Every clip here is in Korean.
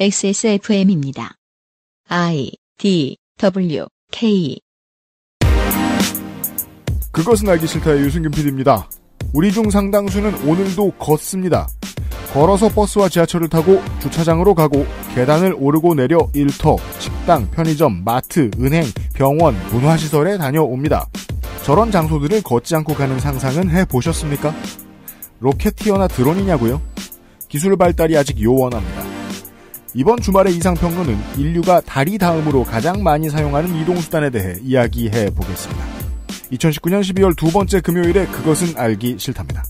XSFM입니다. I D W K 그것은 알기 싫다의 유승균 PD입니다. 우리 중 상당수는 오늘도 걷습니다. 걸어서 버스와 지하철을 타고 주차장으로 가고 계단을 오르고 내려 일터, 식당, 편의점, 마트, 은행, 병원, 문화시설에 다녀옵니다. 저런 장소들을 걷지 않고 가는 상상은 해보셨습니까? 로켓티어나 드론이냐고요? 기술 발달이 아직 요원합니다. 이번 주말의 이상평론은 인류가 다리 다음으로 가장 많이 사용하는 이동수단에 대해 이야기해 보겠습니다. 2019년 12월 두 번째 금요일에 그것은 알기 싫답니다.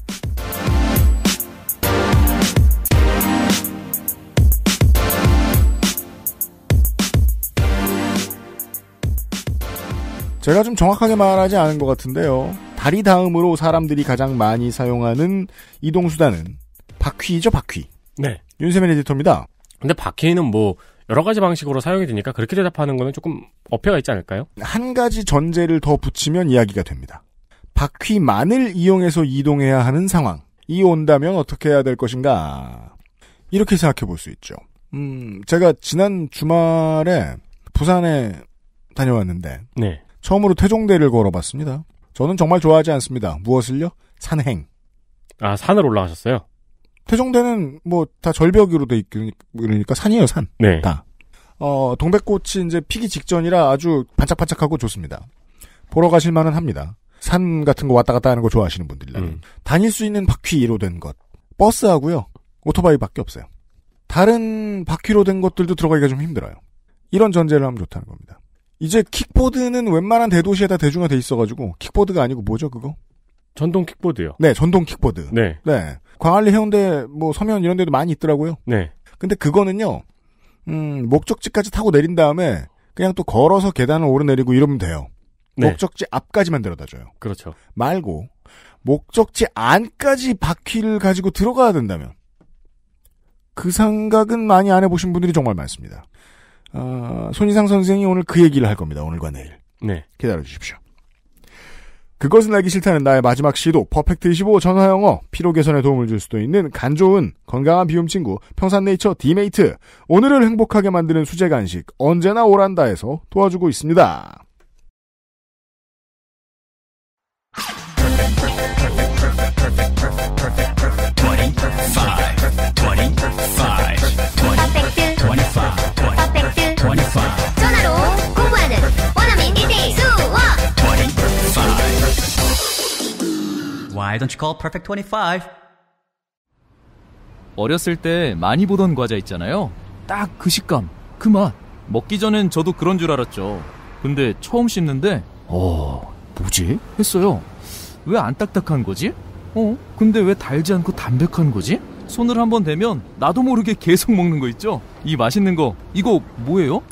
제가 좀 정확하게 말하지 않은 것 같은데요. 다리 다음으로 사람들이 가장 많이 사용하는 이동수단은 바퀴죠, 바퀴. 네. 윤세민 에디터입니다. 근데 바케이는 뭐 여러 가지 방식으로 사용이 되니까 그렇게 대답하는 거는 조금 어폐가 있지 않을까요? 한 가지 전제를 더 붙이면 이야기가 됩니다. 바퀴만을 이용해서 이동해야 하는 상황. 이 온다면 어떻게 해야 될 것인가? 이렇게 생각해 볼 수 있죠. 음, 제가 지난 주말에 부산에 다녀왔는데 네. 처음으로 태종대를 걸어봤습니다. 저는 정말 좋아하지 않습니다. 무엇을요? 산행. 아, 산을 올라가셨어요? 태종대는 뭐 다 절벽으로 돼 있고 그러니까 산이에요 산. 네. 다. 어 동백꽃이 이제 피기 직전이라 아주 반짝반짝하고 좋습니다. 보러 가실 만은 합니다. 산 같은 거 왔다 갔다 하는 거 좋아하시는 분들이라면 음. 다닐 수 있는 바퀴로 된것 버스하고요 오토바이밖에 없어요. 다른 바퀴로 된 것들도 들어가기가 좀 힘들어요. 이런 전제를 하면 좋다는 겁니다. 이제 킥보드는 웬만한 대도시에다 대중화돼 있어가지고 킥보드가 아니고 뭐죠 그거? 전동 킥보드요. 네, 전동 킥보드. 네. 네. 광안리 해운대 뭐 서면 이런 데도 많이 있더라고요. 네. 근데 그거는요. 음, 목적지까지 타고 내린 다음에 그냥 또 걸어서 계단을 오르내리고 이러면 돼요. 네. 목적지 앞까지만 데려다 줘요. 그렇죠. 말고 목적지 안까지 바퀴를 가지고 들어가야 된다면 그 생각은 많이 안 해보신 분들이 정말 많습니다. 어, 손희상 선생이 오늘 그 얘기를 할 겁니다. 오늘과 내일. 네. 기다려 주십시오. 그것은 알기 싫다는 나의 마지막 시도 퍼펙트25 전화영어 피로 개선에 도움을 줄 수도 있는 간 좋은 건강한 비움 친구 평산네이처 디메이트 오늘을 행복하게 만드는 수제 간식 언제나 오란다에서 도와주고 있습니다. Why don't you call Perfect 25? 어렸을 때 많이 보던 과자 있잖아요. 딱 그 식감, 그 맛. 먹기 전엔 저도 그런 줄 알았죠. 근데 처음 씹는데, 어, 뭐지? 했어요. 왜 안 딱딱한 거지? 어, 근데 왜 달지 않고 담백한 거지? 손을 한 번 대면 나도 모르게 계속 먹는 거 있죠? 이 맛있는 거, 이거 뭐예요?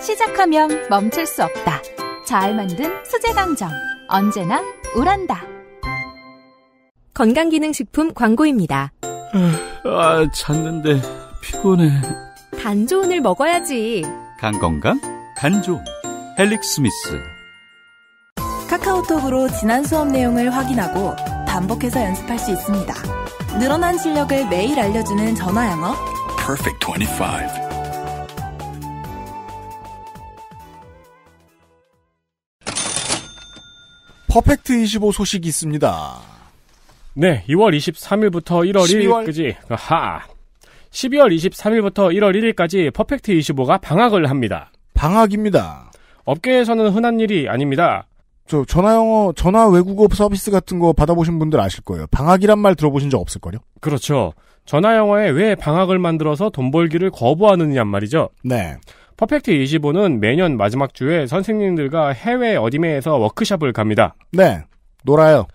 시작하면 멈출 수 없다. 잘 만든 수제 강정. 언제나 우란다. 건강기능식품 광고입니다. 아, 잤는데 피곤해. 간 좋은을 먹어야지. 간 건강, 간 좋은. 헬릭 스미스. 카카오톡으로 지난 수업 내용을 확인하고 반복해서 연습할 수 있습니다. 늘어난 실력을 매일 알려주는 전화 영어. Perfect 25. 퍼펙트 25 소식이 있습니다. 네, 2월 23일부터 1월 12월? 1일까지 하 12월 23일부터 1월 1일까지 퍼펙트 25가 방학을 합니다. 방학입니다. 업계에서는 흔한 일이 아닙니다. 저 전화 영어, 전화 외국어 서비스 같은 거 받아보신 분들 아실 거예요. 방학이란 말 들어보신 적 없을 거요. 그렇죠. 전화 영어에 왜 방학을 만들어서 돈 벌기를 거부하느냐 말이죠. 네. 퍼펙트 25는 매년 마지막 주에 선생님들과 해외 어디매에서 워크숍을 갑니다. 네. 놀아요.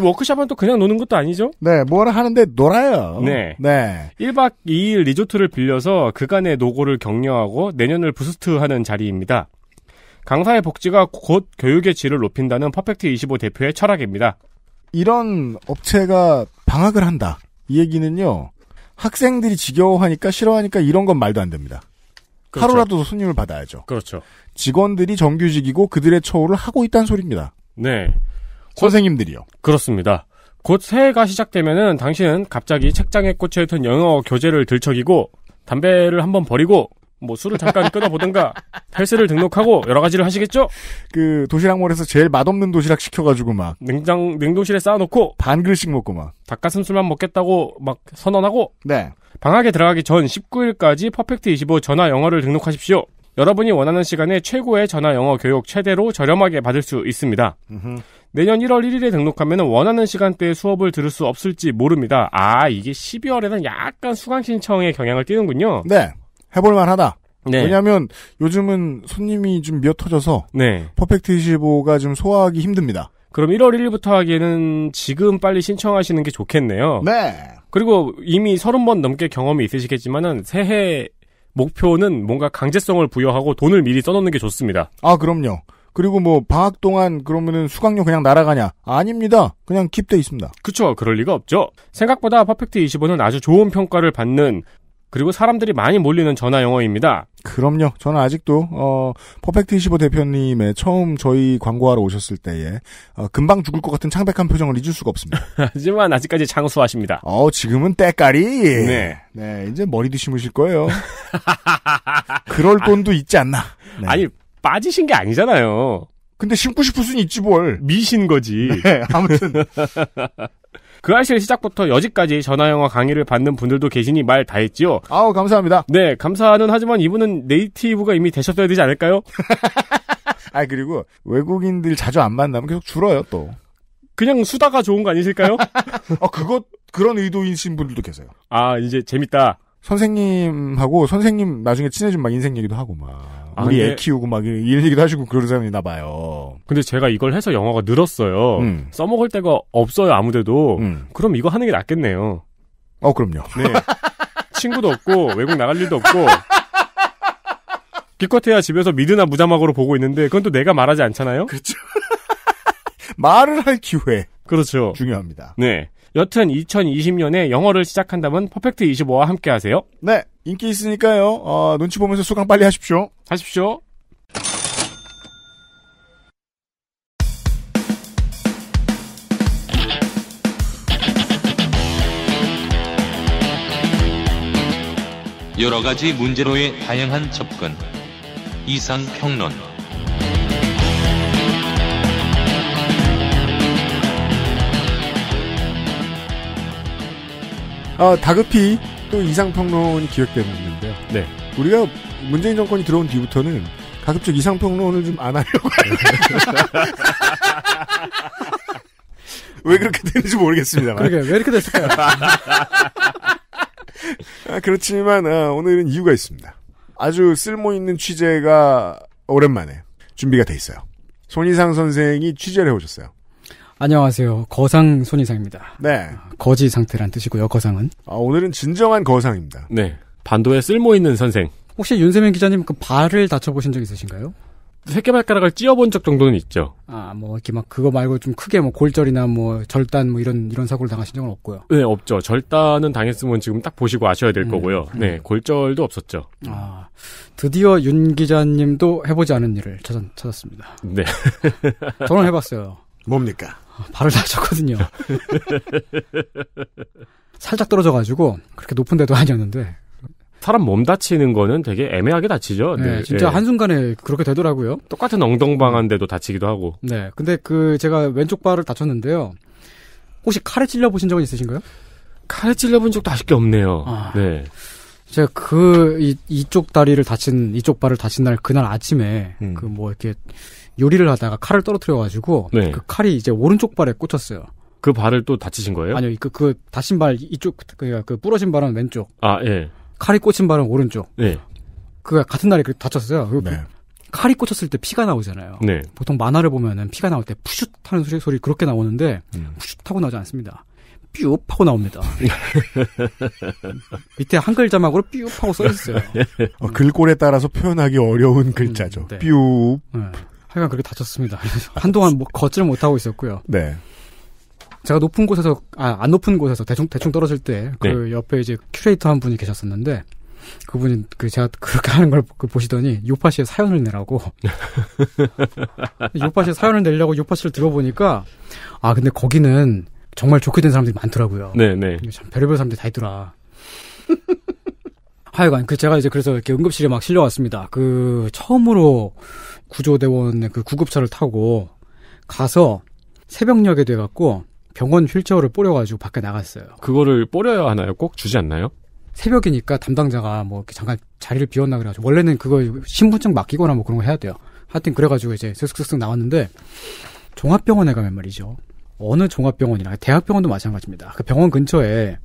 워크샵은또 그냥 노는 것도 아니죠? 네, 뭐를 하는데 놀아요. 네. 네. 1박 2일 리조트를 빌려서 그간의 노고를 격려하고 내년을 부스트하는 자리입니다. 강사의 복지가 곧 교육의 질을 높인다는 퍼펙트 25 대표의 철학입니다. 이런 업체가 방학을 한다. 이 얘기는요. 학생들이 지겨워하니까 싫어하니까 이런 건 말도 안 됩니다. 그렇죠. 하루라도 손님을 받아야죠. 그렇죠. 직원들이 정규직이고 그들의 처우를 하고 있다는 소리입니다. 네. 선생님들이요. 그렇습니다. 곧 새해가 시작되면은 당신은 갑자기 책장에 꽂혀있던 영어 교재를 들척이고 담배를 한번 버리고 뭐 술을 잠깐 끊어보든가 헬스를 등록하고 여러 가지를 하시겠죠? 그 도시락몰에서 제일 맛없는 도시락 시켜가지고 막 냉장 냉동실에 쌓아놓고 반 그릇씩 먹고 막 닭가슴살만 먹겠다고 막 선언하고 네 방학에 들어가기 전 19일까지 퍼펙트 25 전화 영어를 등록하십시오. 여러분이 원하는 시간에 최고의 전화 영어 교육 최대로 저렴하게 받을 수 있습니다. 내년 1월 1일에 등록하면 원하는 시간대에 수업을 들을 수 없을지 모릅니다. 아, 이게 12월에는 약간 수강 신청의 경향을 띄는군요 네. 해볼만 하다. 네. 왜냐하면 요즘은 손님이 좀 미어터져서 네. 퍼펙트 25가 좀 소화하기 힘듭니다. 그럼 1월 1일부터 하기에는 지금 빨리 신청하시는 게 좋겠네요. 네. 그리고 이미 30번 넘게 경험이 있으시겠지만은 새해 목표는 뭔가 강제성을 부여하고 돈을 미리 써놓는 게 좋습니다. 아 그럼요. 그리고 뭐 방학 동안 그러면은 수강료 그냥 날아가냐? 아닙니다. 그냥 킵돼 있습니다. 그쵸 그럴 리가 없죠. 생각보다 퍼펙트 25는 아주 좋은 평가를 받는 그리고 사람들이 많이 몰리는 전화 영어입니다. 그럼요. 저는 아직도 어, 퍼펙트 25 대표님의 처음 저희 광고하러 오셨을 때에 어, 금방 죽을 것 같은 창백한 표정을 잊을 수가 없습니다. 하지만 아직까지 장수하십니다. 어 지금은 때깔이 네. 네 이제 머리도 심으실 거예요. 그럴 아. 돈도 있지 않나. 네. 아니 빠지신 게 아니잖아요. 근데 심고 싶을 순 있지 뭘. 미신 거지. 네, 아무튼. 그 아실 시작부터 여지까지 전화영화 강의를 받는 분들도 계시니 말 다했지요. 아우, 감사합니다. 네, 감사는 하지만 이분은 네이티브가 이미 되셨어야 되지 않을까요? 아, 그리고 외국인들 자주 안 만나면 계속 줄어요, 또. 그냥 수다가 좋은 거 아니실까요? 어, 그것, 그런 의도이신 분들도 계세요. 아, 이제 재밌다. 선생님하고 선생님 나중에 친해진 막 인생 얘기도 하고 막 아, 우리 애 예. 키우고 막 이런, 얘기도 하시고 그러람이나 봐요. 근데 제가 이걸 해서 영화가 늘었어요. 음. 써먹을 데가 없어요 아무데도. 음. 그럼 이거 하는 게 낫겠네요. 어 그럼요. 네. 친구도 없고 외국 나갈 일도 없고 기껏해야 집에서 미드나 무자막으로 보고 있는데 그건 또 내가 말하지 않잖아요. 그렇죠. 말을 할 기회. 그렇죠. 중요합니다. 네. 여튼 2020년에 영어를 시작한다면 퍼펙트 25와 함께 하세요. 네. 인기 있으니까요. 어, 눈치 보면서 수강 빨리 하십시오. 하십시오. 여러 가지 문제로의 다양한 접근. 이상 평론. 아, 다급히 또 이상평론이 기획되고 있는데요. 네. 우리가 문재인 정권이 들어온 뒤부터는 가급적 이상평론을 좀 안 하려고 왜 그렇게 되는지 모르겠습니다만. 그러게, 왜 이렇게 됐을까요? 아, 그렇지만 아, 오늘은 이유가 있습니다. 아주 쓸모있는 취재가 오랜만에 준비가 돼 있어요. 손희상 선생이 취재를 해오셨어요. 안녕하세요. 거상 손이상입니다. 네. 아, 거지 상태란 뜻이고요. 거상은. 아, 오늘은 진정한 거상입니다. 네. 반도에 쓸모 있는 선생. 혹시 윤세민 기자님 그 발을 다쳐보신 적 있으신가요? 새끼발가락을 찧어본 적 정도는 있죠. 아, 뭐, 이렇게 막 그거 말고 좀 크게 뭐 골절이나 뭐 절단 뭐 이런, 이런 사고를 당하신 적은 없고요. 네, 없죠. 절단은 당했으면 지금 딱 보시고 아셔야 될 음, 거고요. 음. 네, 골절도 없었죠. 아, 드디어 윤 기자님도 해보지 않은 일을 찾았, 찾았습니다. 네. 저는 해봤어요. 뭡니까? 발을 다쳤거든요. 살짝 떨어져가지고 그렇게 높은 데도 아니었는데 사람 몸 다치는 거는 되게 애매하게 다치죠. 네, 네 진짜 네. 한순간에 그렇게 되더라고요. 똑같은 엉덩방한데도 다치기도 하고. 네, 근데 그 제가 왼쪽 발을 다쳤는데요. 혹시 칼에 찔려 보신 적은 있으신가요? 칼에 찔려 본 적도 아쉽게 없네요. 아, 네. 제가 그 이, 이쪽 다리를 다친 이쪽 발을 다친 날 그날 아침에 음. 그뭐 이렇게 요리를 하다가 칼을 떨어뜨려가지고 네. 그 칼이 이제 오른쪽 발에 꽂혔어요. 그 발을 또 다치신 거예요? 아니요, 그, 그 다친 발 이쪽 그, 그 부러진 발은 왼쪽. 아 예. 칼이 꽂힌 발은 오른쪽. 네. 그 같은 날에 그 다쳤어요. 그 네. 칼이 꽂혔을 때 피가 나오잖아요. 네. 보통 만화를 보면은 피가 나올 때 푸슛 하는 소리, 소리 그렇게 나오는데 음. 푸슛 하고 나지 않습니다. 삐웁 하고 나옵니다. 밑에 한글 자막으로 삐웁 하고 써있어요. 어, 글꼴에 따라서 표현하기 어려운 글자죠. 음, 네. 네. 하여간 그렇게 다쳤습니다. 한동안 뭐걷를 못하고 있었고요. 네. 제가 높은 곳에서 아, 안 높은 곳에서 대충 대충 떨어질 때그 네. 옆에 이제 큐레이터 한 분이 계셨었는데 그분이 그 제가 그렇게 하는 걸 그 보시더니 요파 씨의 사연을 내라고 요파 씨의 사연을 내려고 요파 씨를 들어보니까 아 근데 거기는 정말 좋게 된 사람들이 많더라고요. 네네. 네. 참 별의별 사람들이 다 있더라. 하여간 그 제가 이제 그래서 이렇게 응급실에 막 실려왔습니다. 그 처음으로 구조대원의 그 구급차를 타고 가서 새벽녘에 돼갖고 병원 휠체어를 뿌려가지고 밖에 나갔어요. 그거를 뿌려야 하나요? 꼭 주지 않나요? 새벽이니까 담당자가 뭐 이렇게 잠깐 자리를 비웠나 그래가지고 원래는 그거 신분증 맡기거나 뭐 그런 거 해야 돼요. 하여튼 그래가지고 이제 슥슥슥 나왔는데 종합병원에 가면 말이죠. 어느 종합병원이나 대학병원도 마찬가지입니다. 그 병원 근처에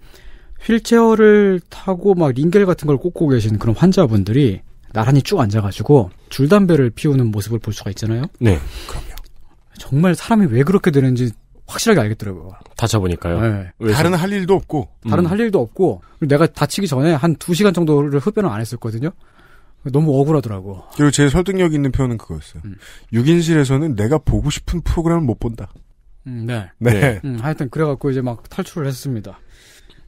휠체어를 타고 막 링겔 같은 걸 꽂고 계신 그런 환자분들이 나란히 쭉 앉아가지고 줄담배를 피우는 모습을 볼 수가 있잖아요. 네, 그럼요. 정말 사람이 왜 그렇게 되는지 확실하게 알겠더라고요. 다쳐보니까요. 네. 다른 할 일도 없고. 다른 음. 할 일도 없고. 내가 다치기 전에 한 2시간 정도를 흡연을 안 했었거든요. 너무 억울하더라고. 그리고 제 설득력 있는 표현은 그거였어요. 음. 6인실에서는 내가 보고 싶은 프로그램을 못 본다. 음, 네. 네. 네. 음, 하여튼 그래갖고 이제 막 탈출을 했습니다.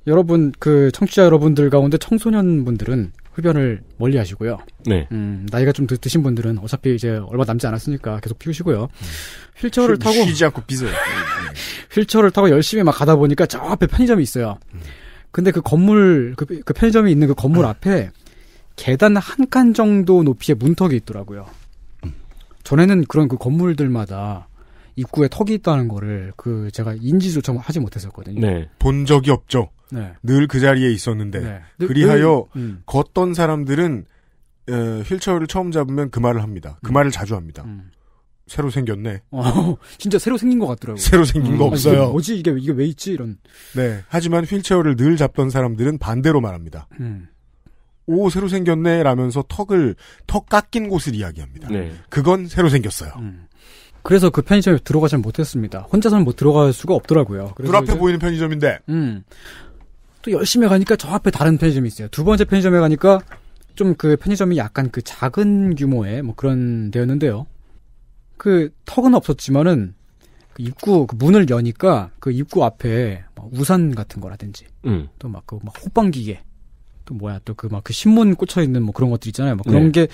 여러분, 그 청취자 여러분들 가운데 청소년분들은 흡연을 멀리 하시고요. 네. 음, 나이가 좀 드, 신 분들은 어차피 이제 얼마 남지 않았으니까 계속 피우시고요. 음. 휠체어를 쉬, 타고 쉬지 않고 삐세요. 휠체어를 타고 열심히 막 가다 보니까 저 앞에 편의점이 있어요. 음. 근데 그 건물 그, 그, 편의점이 있는 그 건물 앞에 계단 한 칸 정도 높이의 문턱이 있더라고요. 전에는 그런 그 건물들마다 입구에 턱이 있다는 거를 그 제가 인지조차 하지 못했었거든요. 네. 본 적이 없죠. 네. 늘그 자리에 있었는데 네. 그리하여 늘, 음. 걷던 사람들은 에, 휠체어를 처음 잡으면 그 말을 합니다. 그 음. 말을 자주 합니다. 음. 새로 생겼네. 어, 진짜 새로 생긴 것 같더라고요. 새로 생긴 음. 거 아, 없어요. 아, 뭐지 이게 이게 왜 있지 이런. 네. 하지만 휠체어를 늘 잡던 사람들은 반대로 말합니다. 음. 오 새로 생겼네 라면서 턱을 턱 깎인 곳을 이야기합니다. 네. 그건 새로 생겼어요. 음. 그래서 그 편의점에 들어가지 못했습니다. 혼자서는 못 뭐 들어갈 수가 없더라고요. 눈앞에 보이는 편의점인데. 음. 또 열심히 가니까 저 앞에 다른 편의점이 있어요. 두 번째 편의점에 가니까 좀 그 편의점이 약간 그 작은 규모의 뭐 그런 데였는데요. 그 턱은 없었지만은 그 입구 그 문을 여니까 그 입구 앞에 뭐 우산 같은 거라든지 음. 또막 그 막 호빵 기계 또 뭐야 또 그막그 그 신문 꽂혀 있는 뭐 그런 것들 있잖아요. 막 그런 네.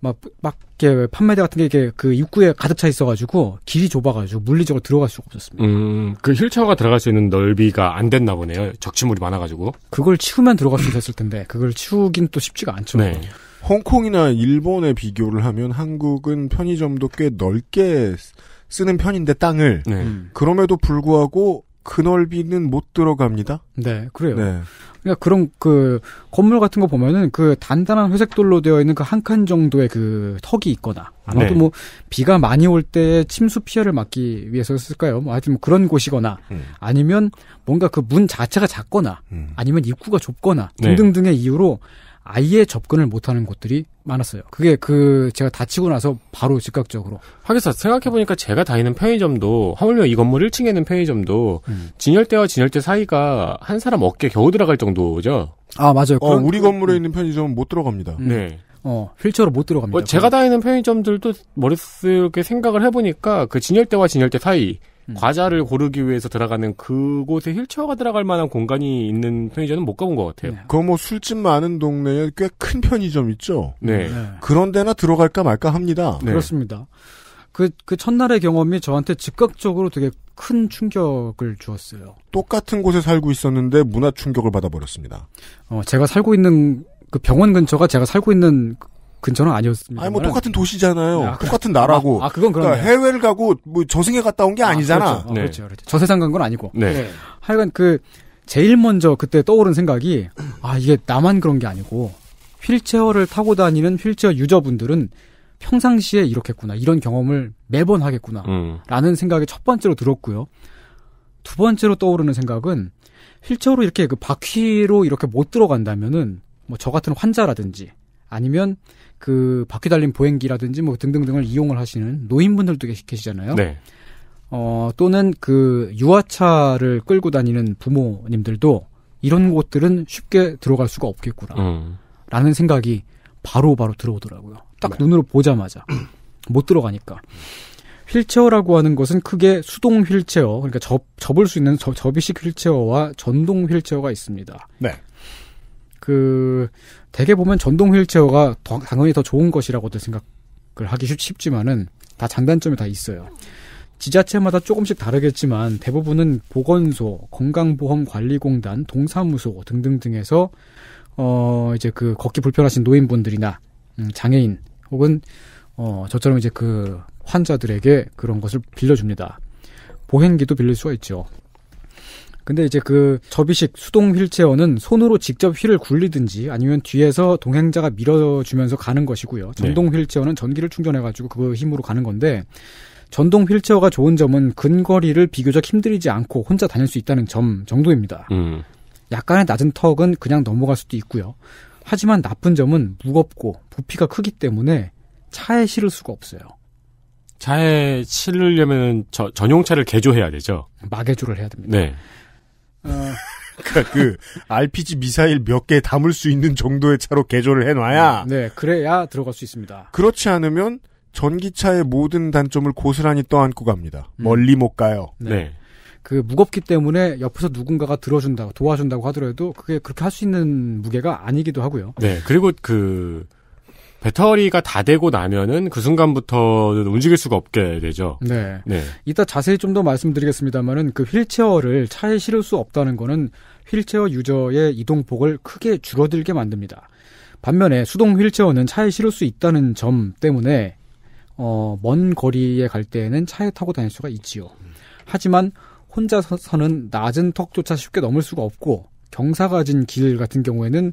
게막막 이 판매대 같은 게 이렇게 그 입구에 가득 차 있어가지고 길이 좁아가지고 물리적으로 들어갈 수가 없었습니다. 음그 휠체어가 들어갈 수 있는 넓이가 안 됐나 보네요. 적치물이 많아가지고 그걸 치우면 들어갈 수 있었을 텐데 그걸 치우긴 또 쉽지가 않죠. 네. 홍콩이나 일본에 비교를 하면 한국은 편의점도 꽤 넓게 쓰는 편인데 땅을 네. 음. 그럼에도 불구하고 그 넓이는 못 들어갑니다. 네, 그래요. 네. 그러니까 그런 그 건물 같은 거 보면은 그 단단한 회색 돌로 되어 있는 그 한 칸 정도의 그 턱이 있거나 아마도 네. 뭐 비가 많이 올 때 침수 피해를 막기 위해서였을까요? 뭐 하여튼 뭐 그런 곳이거나 음. 아니면 뭔가 그 문 자체가 작거나 음. 아니면 입구가 좁거나 네. 등등등의 네. 이유로 아예 접근을 못하는 곳들이 많았어요. 그게 그 제가 다치고 나서 바로 즉각적으로. 하기사 생각해보니까 제가 다니는 편의점도 하물며 이 건물 1층에 있는 편의점도 음. 진열대와 진열대 사이가 한 사람 어깨 겨우 들어갈 정도죠. 아 맞아요. 어, 우리 건물에 음. 있는 편의점은 못 들어갑니다. 음. 네. 어, 휠체어로 못 들어갑니다. 어, 제가 다니는 편의점들도 머릿속에 생각을 해보니까 그 진열대와 진열대 사이 음. 과자를 고르기 위해서 들어가는 그곳에 휠체어가 들어갈 만한 공간이 있는 편의점은 못 가본 것 같아요. 네. 그거 뭐 술집 많은 동네에 꽤 큰 편의점 있죠. 네. 네. 그런 데나 들어갈까 말까 합니다. 네. 그렇습니다. 그, 그 첫날의 경험이 저한테 즉각적으로 되게 큰 충격을 주었어요. 똑같은 곳에 살고 있었는데 문화 충격을 받아버렸습니다. 어, 제가 살고 있는 그 병원 근처가 제가 살고 있는 근처는 아니었습니다. 아니 뭐 똑같은 도시잖아요. 아, 그- 똑같은 나라고. 아, 아 그건 그러니까 해외를 가고 뭐 저승에 갔다 온 게 아, 니잖아 그렇죠. 아, 네. 그렇죠. 그렇죠. 저 세상 간 건 아니고. 네. 네. 하여간 그 제일 먼저 그때 떠오른 생각이 아 이게 나만 그런 게 아니고 휠체어를 타고 다니는 휠체어 유저분들은 평상시에 이렇겠구나 이런 경험을 매번 하겠구나라는 음. 생각이 첫 번째로 들었고요. 두 번째로 떠오르는 생각은 휠체어로 이렇게 그 바퀴로 이렇게 못 들어간다면은 뭐 저 같은 환자라든지 아니면 그 바퀴 달린 보행기라든지 뭐 등등등을 이용을 하시는 노인분들도 계시, 계시잖아요. 네. 어, 또는 그 유아차를 끌고 다니는 부모님들도 이런 곳들은 쉽게 들어갈 수가 없겠구나. 음. 라는 생각이 바로바로 바로 들어오더라고요. 딱 네. 눈으로 보자마자. 못 들어가니까. 휠체어라고 하는 것은 크게 수동 휠체어, 그러니까 접, 접을 수 있는 접, 접이식 휠체어와 전동 휠체어가 있습니다. 네. 그 대개 보면 전동 휠체어가 더, 당연히 더 좋은 것이라고도 생각을 하기 쉽지만은 다 장단점이 다 있어요. 지자체마다 조금씩 다르겠지만 대부분은 보건소, 건강보험관리공단, 동사무소 등등 등에서 어 이제 그 걷기 불편하신 노인분들이나 음, 장애인 혹은 어 저처럼 이제 그 환자들에게 그런 것을 빌려줍니다. 보행기도 빌릴 수가 있죠. 근데 이제 그 접이식 수동 휠체어는 손으로 직접 휠을 굴리든지 아니면 뒤에서 동행자가 밀어주면서 가는 것이고요. 네. 전동 휠체어는 전기를 충전해가지고 그 힘으로 가는 건데 전동 휠체어가 좋은 점은 근거리를 비교적 힘들이지 않고 혼자 다닐 수 있다는 점 정도입니다. 음. 약간의 낮은 턱은 그냥 넘어갈 수도 있고요. 하지만 나쁜 점은 무겁고 부피가 크기 때문에 차에 실을 수가 없어요. 차에 실으려면 전용차를 개조해야 되죠. 마개조를 해야 됩니다. 네. 어. 그니까그 RPG 미사일 몇 개 담을 수 있는 정도의 차로 개조를 해놔야 네, 네 그래야 들어갈 수 있습니다. 그렇지 않으면 전기차의 모든 단점을 고스란히 떠안고 갑니다. 음. 멀리 못 가요. 네. 네. 그 무겁기 때문에 옆에서 누군가가 들어준다고 도와준다고 하더라도 그게 그렇게 할 수 있는 무게가 아니기도 하고요. 네. 그리고 그 배터리가 다 되고 나면은 그 순간부터는 움직일 수가 없게 되죠. 네. 네. 이따 자세히 좀 더 말씀드리겠습니다만은 그 휠체어를 차에 실을 수 없다는 거는 휠체어 유저의 이동폭을 크게 줄어들게 만듭니다. 반면에 수동 휠체어는 차에 실을 수 있다는 점 때문에 어, 먼 거리에 갈 때에는 차에 타고 다닐 수가 있지요. 하지만 혼자서는 낮은 턱조차 쉽게 넘을 수가 없고 경사가 진길 같은 경우에는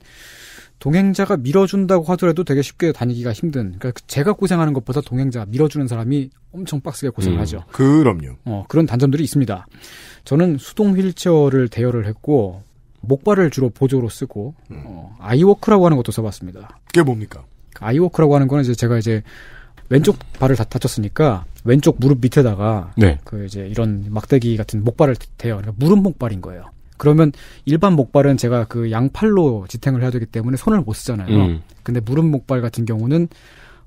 동행자가 밀어준다고 하더라도 되게 쉽게 다니기가 힘든. 그러니까 그 제가 고생하는 것보다 동행자 밀어주는 사람이 엄청 빡세게 고생하죠. 음, 그럼요. 어, 그런 단점들이 있습니다. 저는 수동 휠체어를 대여를 했고 목발을 주로 보조로 쓰고 음. 어, 아이워크라고 하는 것도 써봤습니다. 그게 뭡니까? 그 아이워크라고 하는 거는 이제 제가 이제 왼쪽 발을 다 다쳤으니까 왼쪽 무릎 밑에다가 네. 그 이제 이런 막대기 같은 목발을 대요. 그러니까 무릎 목발인 거예요. 그러면 일반 목발은 제가 그 양팔로 지탱을 해야 되기 때문에 손을 못 쓰잖아요. 음. 근데 무릎 목발 같은 경우는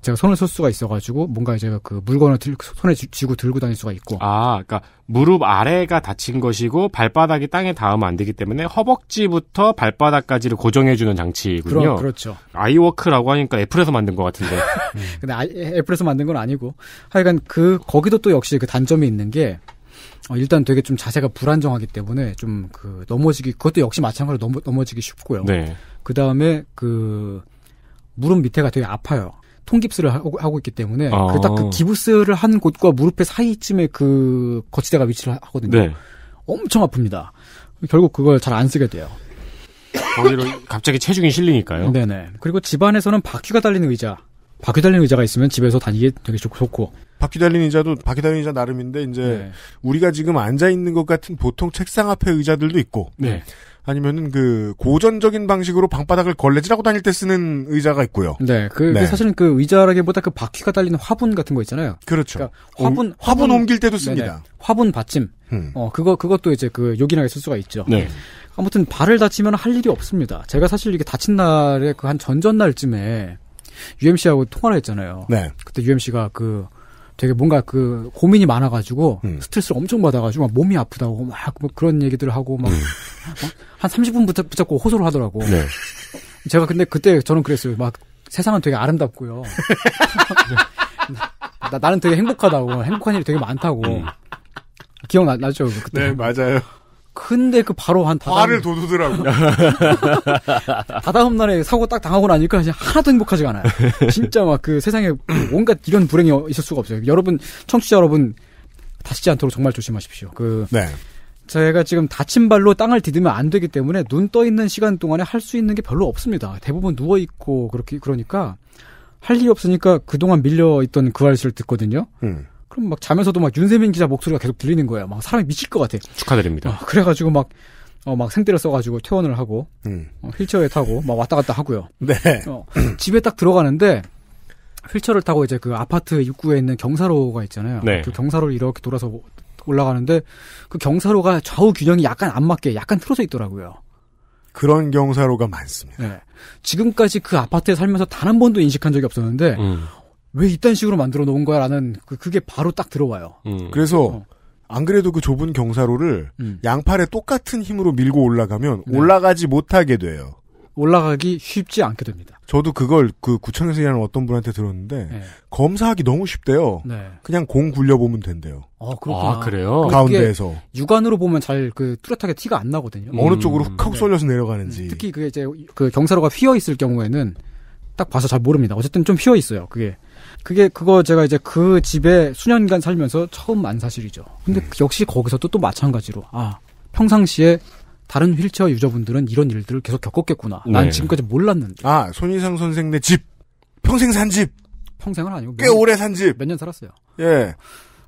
제가 손을 쓸 수가 있어가지고 뭔가 제가 그 물건을 들, 손에 쥐고 들고 다닐 수가 있고. 아, 그러니까 무릎 아래가 다친 것이고 발바닥이 땅에 닿으면 안 되기 때문에 허벅지부터 발바닥까지를 고정해주는 장치군요. 그럼, 그렇죠. 아이워크라고 하니까 애플에서 만든 것 같은데. 근데 아, 애플에서 만든 건 아니고 하여간 그 거기도 또 역시 그 단점이 있는 게 어, 일단 되게 좀 자세가 불안정하기 때문에 좀 그 넘어지기 그것도 역시 마찬가지로 넘어, 넘어지기 쉽고요. 네. 그 다음에 그 무릎 밑에가 되게 아파요. 통깁스를 하고, 하고 있기 때문에 아. 그딱 그 기부스를 한 곳과 무릎의 사이쯤에 그 거치대가 위치를 하거든요. 네. 엄청 아픕니다. 결국 그걸 잘 안 쓰게 돼요. 거기로 갑자기 체중이 실리니까요. 네네. 그리고 집안에서는 바퀴가 달리는 의자. 바퀴 달린 의자가 있으면 집에서 다니기 되게 좋고. 바퀴 달린 의자도 바퀴 달린 의자 나름인데 이제 네. 우리가 지금 앉아 있는 것 같은 보통 책상 앞에 의자들도 있고. 네. 아니면은 그 고전적인 방식으로 방바닥을 걸레질하고 다닐 때 쓰는 의자가 있고요. 네, 그, 그 네. 사실은 그 의자라기보다 그 바퀴가 달리는 화분 같은 거 있잖아요. 그렇죠. 그러니까 화분, 오, 화분, 화분 옮길 때도 씁니다. 네네. 네. 화분 받침. 음. 어 그거 그것도 이제 그 요긴하게 쓸 수가 있죠. 네. 아무튼 발을 다치면 할 일이 없습니다. 제가 사실 이게 다친 날에 그 한 전전 날쯤에 UMC하고 통화를 했잖아요. 네. 그때 UMC가 그 되게 뭔가 그 고민이 많아가지고 음. 스트레스를 엄청 받아가지고 막 몸이 아프다고 막 뭐 그런 얘기들을 하고 막한 음. 30분 붙잡, 붙잡고 호소를 하더라고. 네. 제가 근데 그때 저는 그랬어요. 막 세상은 되게 아름답고요. 나, 나는 되게 행복하다고 행복한 일이 되게 많다고. 음. 기억나죠 그때? 네 맞아요. 근데 그 바로 한 다다음 화를 돋우더라고. 다다음 날에 사고 딱 당하고 나니까 그냥 하나도 행복하지가 않아요. 진짜 막 그 세상에 온갖 이런 불행이 있을 수가 없어요. 여러분 청취자 여러분 다치지 않도록 정말 조심하십시오. 그 네. 제가 지금 다친 발로 땅을 디디면 안 되기 때문에 눈 떠 있는 시간 동안에 할 수 있는 게 별로 없습니다. 대부분 누워 있고 그렇게 그러니까 할 일이 없으니까 그동안 밀려 있던 그 알수를 듣거든요. 음. 그럼 막 자면서도 막 윤세민 기자 목소리가 계속 들리는 거예요. 막 사람이 미칠 것 같아. 축하드립니다. 어, 그래가지고 막, 어, 막 생떼를 써가지고 퇴원을 하고, 음. 어, 휠체어에 타고 막 왔다 갔다 하고요. 네. 어, 집에 딱 들어가는데, 휠체어를 타고 이제 그 아파트 입구에 있는 경사로가 있잖아요. 네. 그 경사로를 이렇게 돌아서 올라가는데, 그 경사로가 좌우 균형이 약간 안 맞게 약간 틀어져 있더라고요. 그런 경사로가 많습니다. 네. 지금까지 그 아파트에 살면서 단 한 번도 인식한 적이 없었는데, 음. 왜 이딴 식으로 만들어 놓은 거야? 라는 그, 그게 바로 딱 들어와요. 음. 그래서 어. 안 그래도 그 좁은 경사로를 음. 양팔에 똑같은 힘으로 밀고 올라가면 네. 올라가지 못하게 돼요. 올라가기 쉽지 않게 됩니다. 저도 그걸 그 구청에서 일하는 어떤 분한테 들었는데 네. 검사하기 너무 쉽대요. 네. 그냥 공 굴려보면 된대요. 아, 그렇구나. 아, 그래요? 가운데에서. 육안으로 보면 잘 그 뚜렷하게 티가 안 나거든요. 음. 어느 쪽으로 음. 훅 네. 쏠려서 음. 내려가는지. 특히 그게 이제 그 경사로가 휘어 있을 경우에는 딱 봐서 잘 모릅니다. 어쨌든 좀 휘어 있어요. 그게 그게 그거 제가 이제 그 집에 수년간 살면서 처음 안 사실이죠. 근데 음. 역시 거기서도 또 마찬가지로 아 평상시에 다른 휠체어 유저분들은 이런 일들을 계속 겪었겠구나. 난 네. 지금까지 몰랐는데. 아 손희상 선생네 집 평생 산 집. 평생은 아니고 꽤 몇, 오래 산 집. 몇 년 살았어요. 예.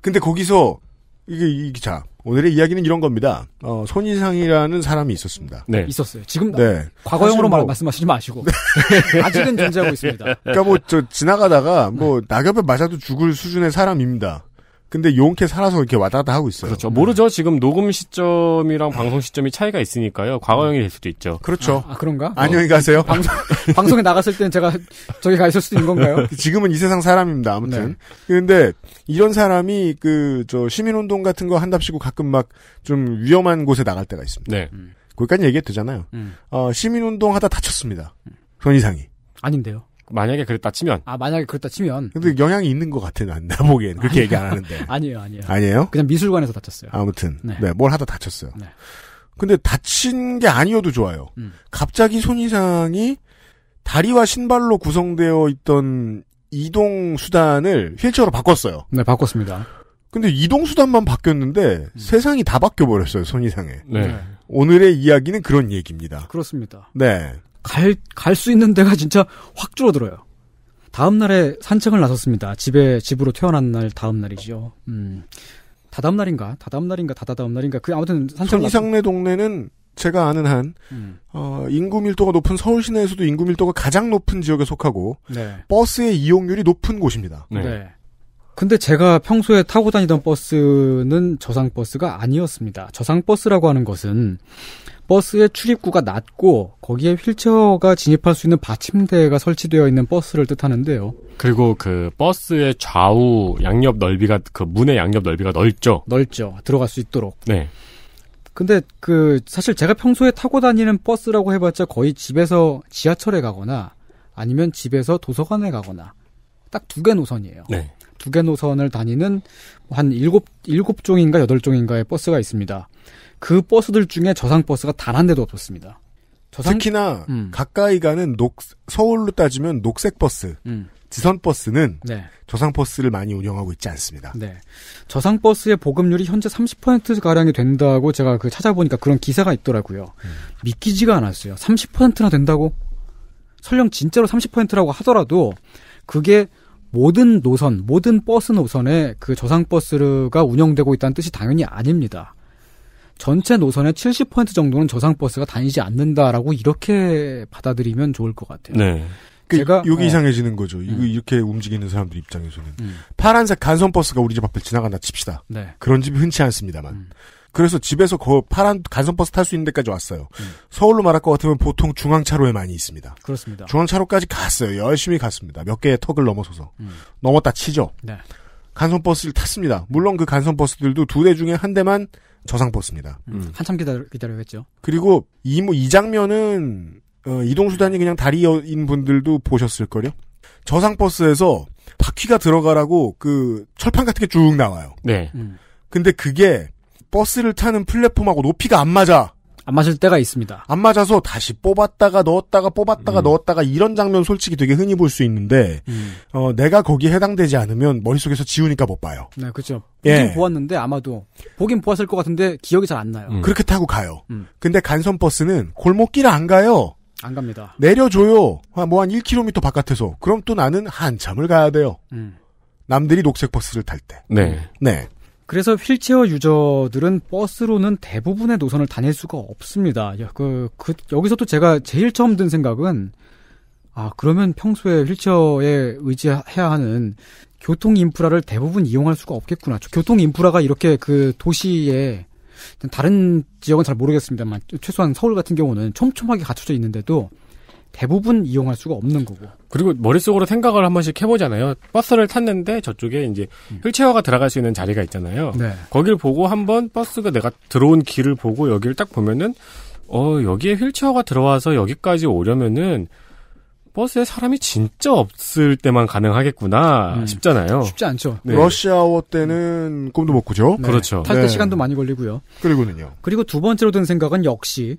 근데 거기서 이게 이자 오늘의 이야기는 이런 겁니다. 어, 손이상이라는 사람이 있었습니다. 네. 있었어요. 지금 네. 과거형으로 뭐... 말, 말씀하시지 마시고 네. 아직은 존재하고 있습니다. 그러니까 뭐저 지나가다가 뭐 낙엽에 맞아도 죽을 수준의 사람입니다. 근데 용케 살아서 이렇게 와다다 하고 있어요. 그렇죠. 네. 모르죠. 지금 녹음 시점이랑 방송 시점이 차이가 있으니까요. 과거형이 될 수도 있죠. 그렇죠. 아, 아 그런가? 안녕히 어. 가세요. 방송, 방송에 나갔을 때는 제가 저기 가 있을 수도 있는 건가요? 지금은 이 세상 사람입니다. 아무튼. 그런데 네. 이런 사람이 그 저 시민운동 같은 거 한답시고 가끔 막 좀 위험한 곳에 나갈 때가 있습니다. 네. 음. 거기까지 얘기해도 되잖아요. 음. 어, 시민운동 하다 다쳤습니다. 전 이상이. 아닌데요. 만약에 그랬다 치면. 아, 만약에 그랬다 치면. 근데 영향이 있는 것 같아, 난, 나 보기엔. 그렇게 얘기 안 하는데. 아니에요, 아니에요. 아니에요? 그냥 미술관에서 다쳤어요. 아무튼. 네. 네뭘 하다 다쳤어요. 네. 근데 다친 게 아니어도 좋아요. 음. 갑자기 손 이상이 다리와 신발로 구성되어 있던 이동 수단을 휠체어로 바꿨어요. 네, 바꿨습니다. 근데 이동 수단만 바뀌었는데 음. 세상이 다 바뀌어 버렸어요, 손 이상에. 네. 네. 오늘의 이야기는 그런 얘기입니다. 그렇습니다. 네. 갈, 갈 수 있는 데가 진짜 확 줄어들어요. 다음 날에 산책을 나섰습니다. 집에, 집으로 태어난 날, 다음 날이죠. 음. 다다음 날인가? 다다음 날인가? 다다다음 날인가? 그, 아무튼 산책을. 이상래 나서... 동네는 제가 아는 한, 음. 어, 인구 밀도가 높은 서울 시내에서도 인구 밀도가 가장 높은 지역에 속하고, 네. 버스의 이용률이 높은 곳입니다. 네. 네. 근데 제가 평소에 타고 다니던 버스는 저상 버스가 아니었습니다. 저상 버스라고 하는 것은 버스의 출입구가 낮고 거기에 휠체어가 진입할 수 있는 받침대가 설치되어 있는 버스를 뜻하는데요. 그리고 그 버스의 좌우 양옆 넓이가 그 문의 양옆 넓이가 넓죠. 넓죠. 들어갈 수 있도록. 네. 근데 그 사실 제가 평소에 타고 다니는 버스라고 해봤자 거의 집에서 지하철에 가거나 아니면 집에서 도서관에 가거나 딱 두 개 노선이에요. 네. 두 개 노선을 다니는 한 일곱 일곱 종인가 여덟 종인가의 버스가 있습니다. 그 버스들 중에 저상 버스가 단 한 대도 없었습니다. 저상... 특히나 음. 가까이 가는 녹 서울로 따지면 녹색 버스, 음. 지선 버스는 네. 저상 버스를 많이 운영하고 있지 않습니다. 네. 저상 버스의 보급률이 현재 30% 가량이 된다고 제가 그 찾아보니까 그런 기사가 있더라고요. 음. 믿기지가 않았어요. 30%나 된다고? 설령 진짜로 30%라고 하더라도 그게 모든 노선, 모든 버스 노선에 그 저상 버스가 운영되고 있다는 뜻이 당연히 아닙니다. 전체 노선의 70% 정도는 저상버스가 다니지 않는다라고 이렇게 받아들이면 좋을 것 같아요. 네. 그 제가 여기 어. 네. 이상해지는 거죠. 음. 이렇게 움직이는 사람들 입장에서는 음. 파란색 간선 버스가 우리 집 앞을 지나간다 칩시다. 네. 그런 집이 흔치 않습니다만. 음. 그래서 집에서 그 파란 간선 버스 탈 수 있는 데까지 왔어요. 음. 서울로 말할 것 같으면 보통 중앙차로에 많이 있습니다. 그렇습니다. 중앙차로까지 갔어요. 열심히 갔습니다. 몇 개의 턱을 넘어서서 음. 넘었다 치죠. 네. 간선 버스를 탔습니다. 물론 그 간선 버스들도 두 대 중에 한 대만 저상 포스입니다. 음. 한참 기다려, 기다려야겠죠. 그리고 이, 뭐, 이 장면은, 어, 이동수단이 그냥 다리인 분들도 보셨을걸요? 저상 버스에서 바퀴가 들어가라고 그 철판 같은 게 쭉 나와요. 네. 음. 근데 그게 버스를 타는 플랫폼하고 높이가 안 맞아. 안 맞을 때가 있습니다. 안 맞아서 다시 뽑았다가 넣었다가 뽑았다가 음. 넣었다가 이런 장면 솔직히 되게 흔히 볼 수 있는데 음. 어, 내가 거기에 해당되지 않으면 머릿속에서 지우니까 못 봐요. 네, 그렇죠. 예. 보긴 예. 보았는데 아마도 보긴 보았을 것 같은데 기억이 잘 안 나요. 음. 그렇게 타고 가요. 음. 근데 간선 버스는 골목길 안 가요. 안 갑니다. 내려줘요. 뭐 한 1km 뭐 바깥에서. 그럼 또 나는 한참을 가야 돼요. 음. 남들이 녹색 버스를 탈 때. 네. 네. 그래서 휠체어 유저들은 버스로는 대부분의 노선을 다닐 수가 없습니다. 그, 그, 여기서 또 제가 제일 처음 든 생각은, 아, 그러면 평소에 휠체어에 의지해야 하는 교통 인프라를 대부분 이용할 수가 없겠구나. 교통 인프라가 이렇게 그 도시에, 다른 지역은 잘 모르겠습니다만, 최소한 서울 같은 경우는 촘촘하게 갖춰져 있는데도, 대부분 이용할 수가 없는 거고. 그리고 머릿속으로 생각을 한 번씩 해보잖아요. 버스를 탔는데 저쪽에 이제 음. 휠체어가 들어갈 수 있는 자리가 있잖아요. 네. 거를 보고 한 번 버스가 내가 들어온 길을 보고 여기를 딱 보면은 어 여기에 휠체어가 들어와서 여기까지 오려면은 버스에 사람이 진짜 없을 때만 가능하겠구나 음. 싶잖아요. 쉽지 않죠. 네. 러시아워 때는 음. 꿈도 못 꾸죠. 네. 그렇죠. 탈때 네. 시간도 많이 걸리고요. 그리고는요. 그리고 두 번째로 든 생각은 역시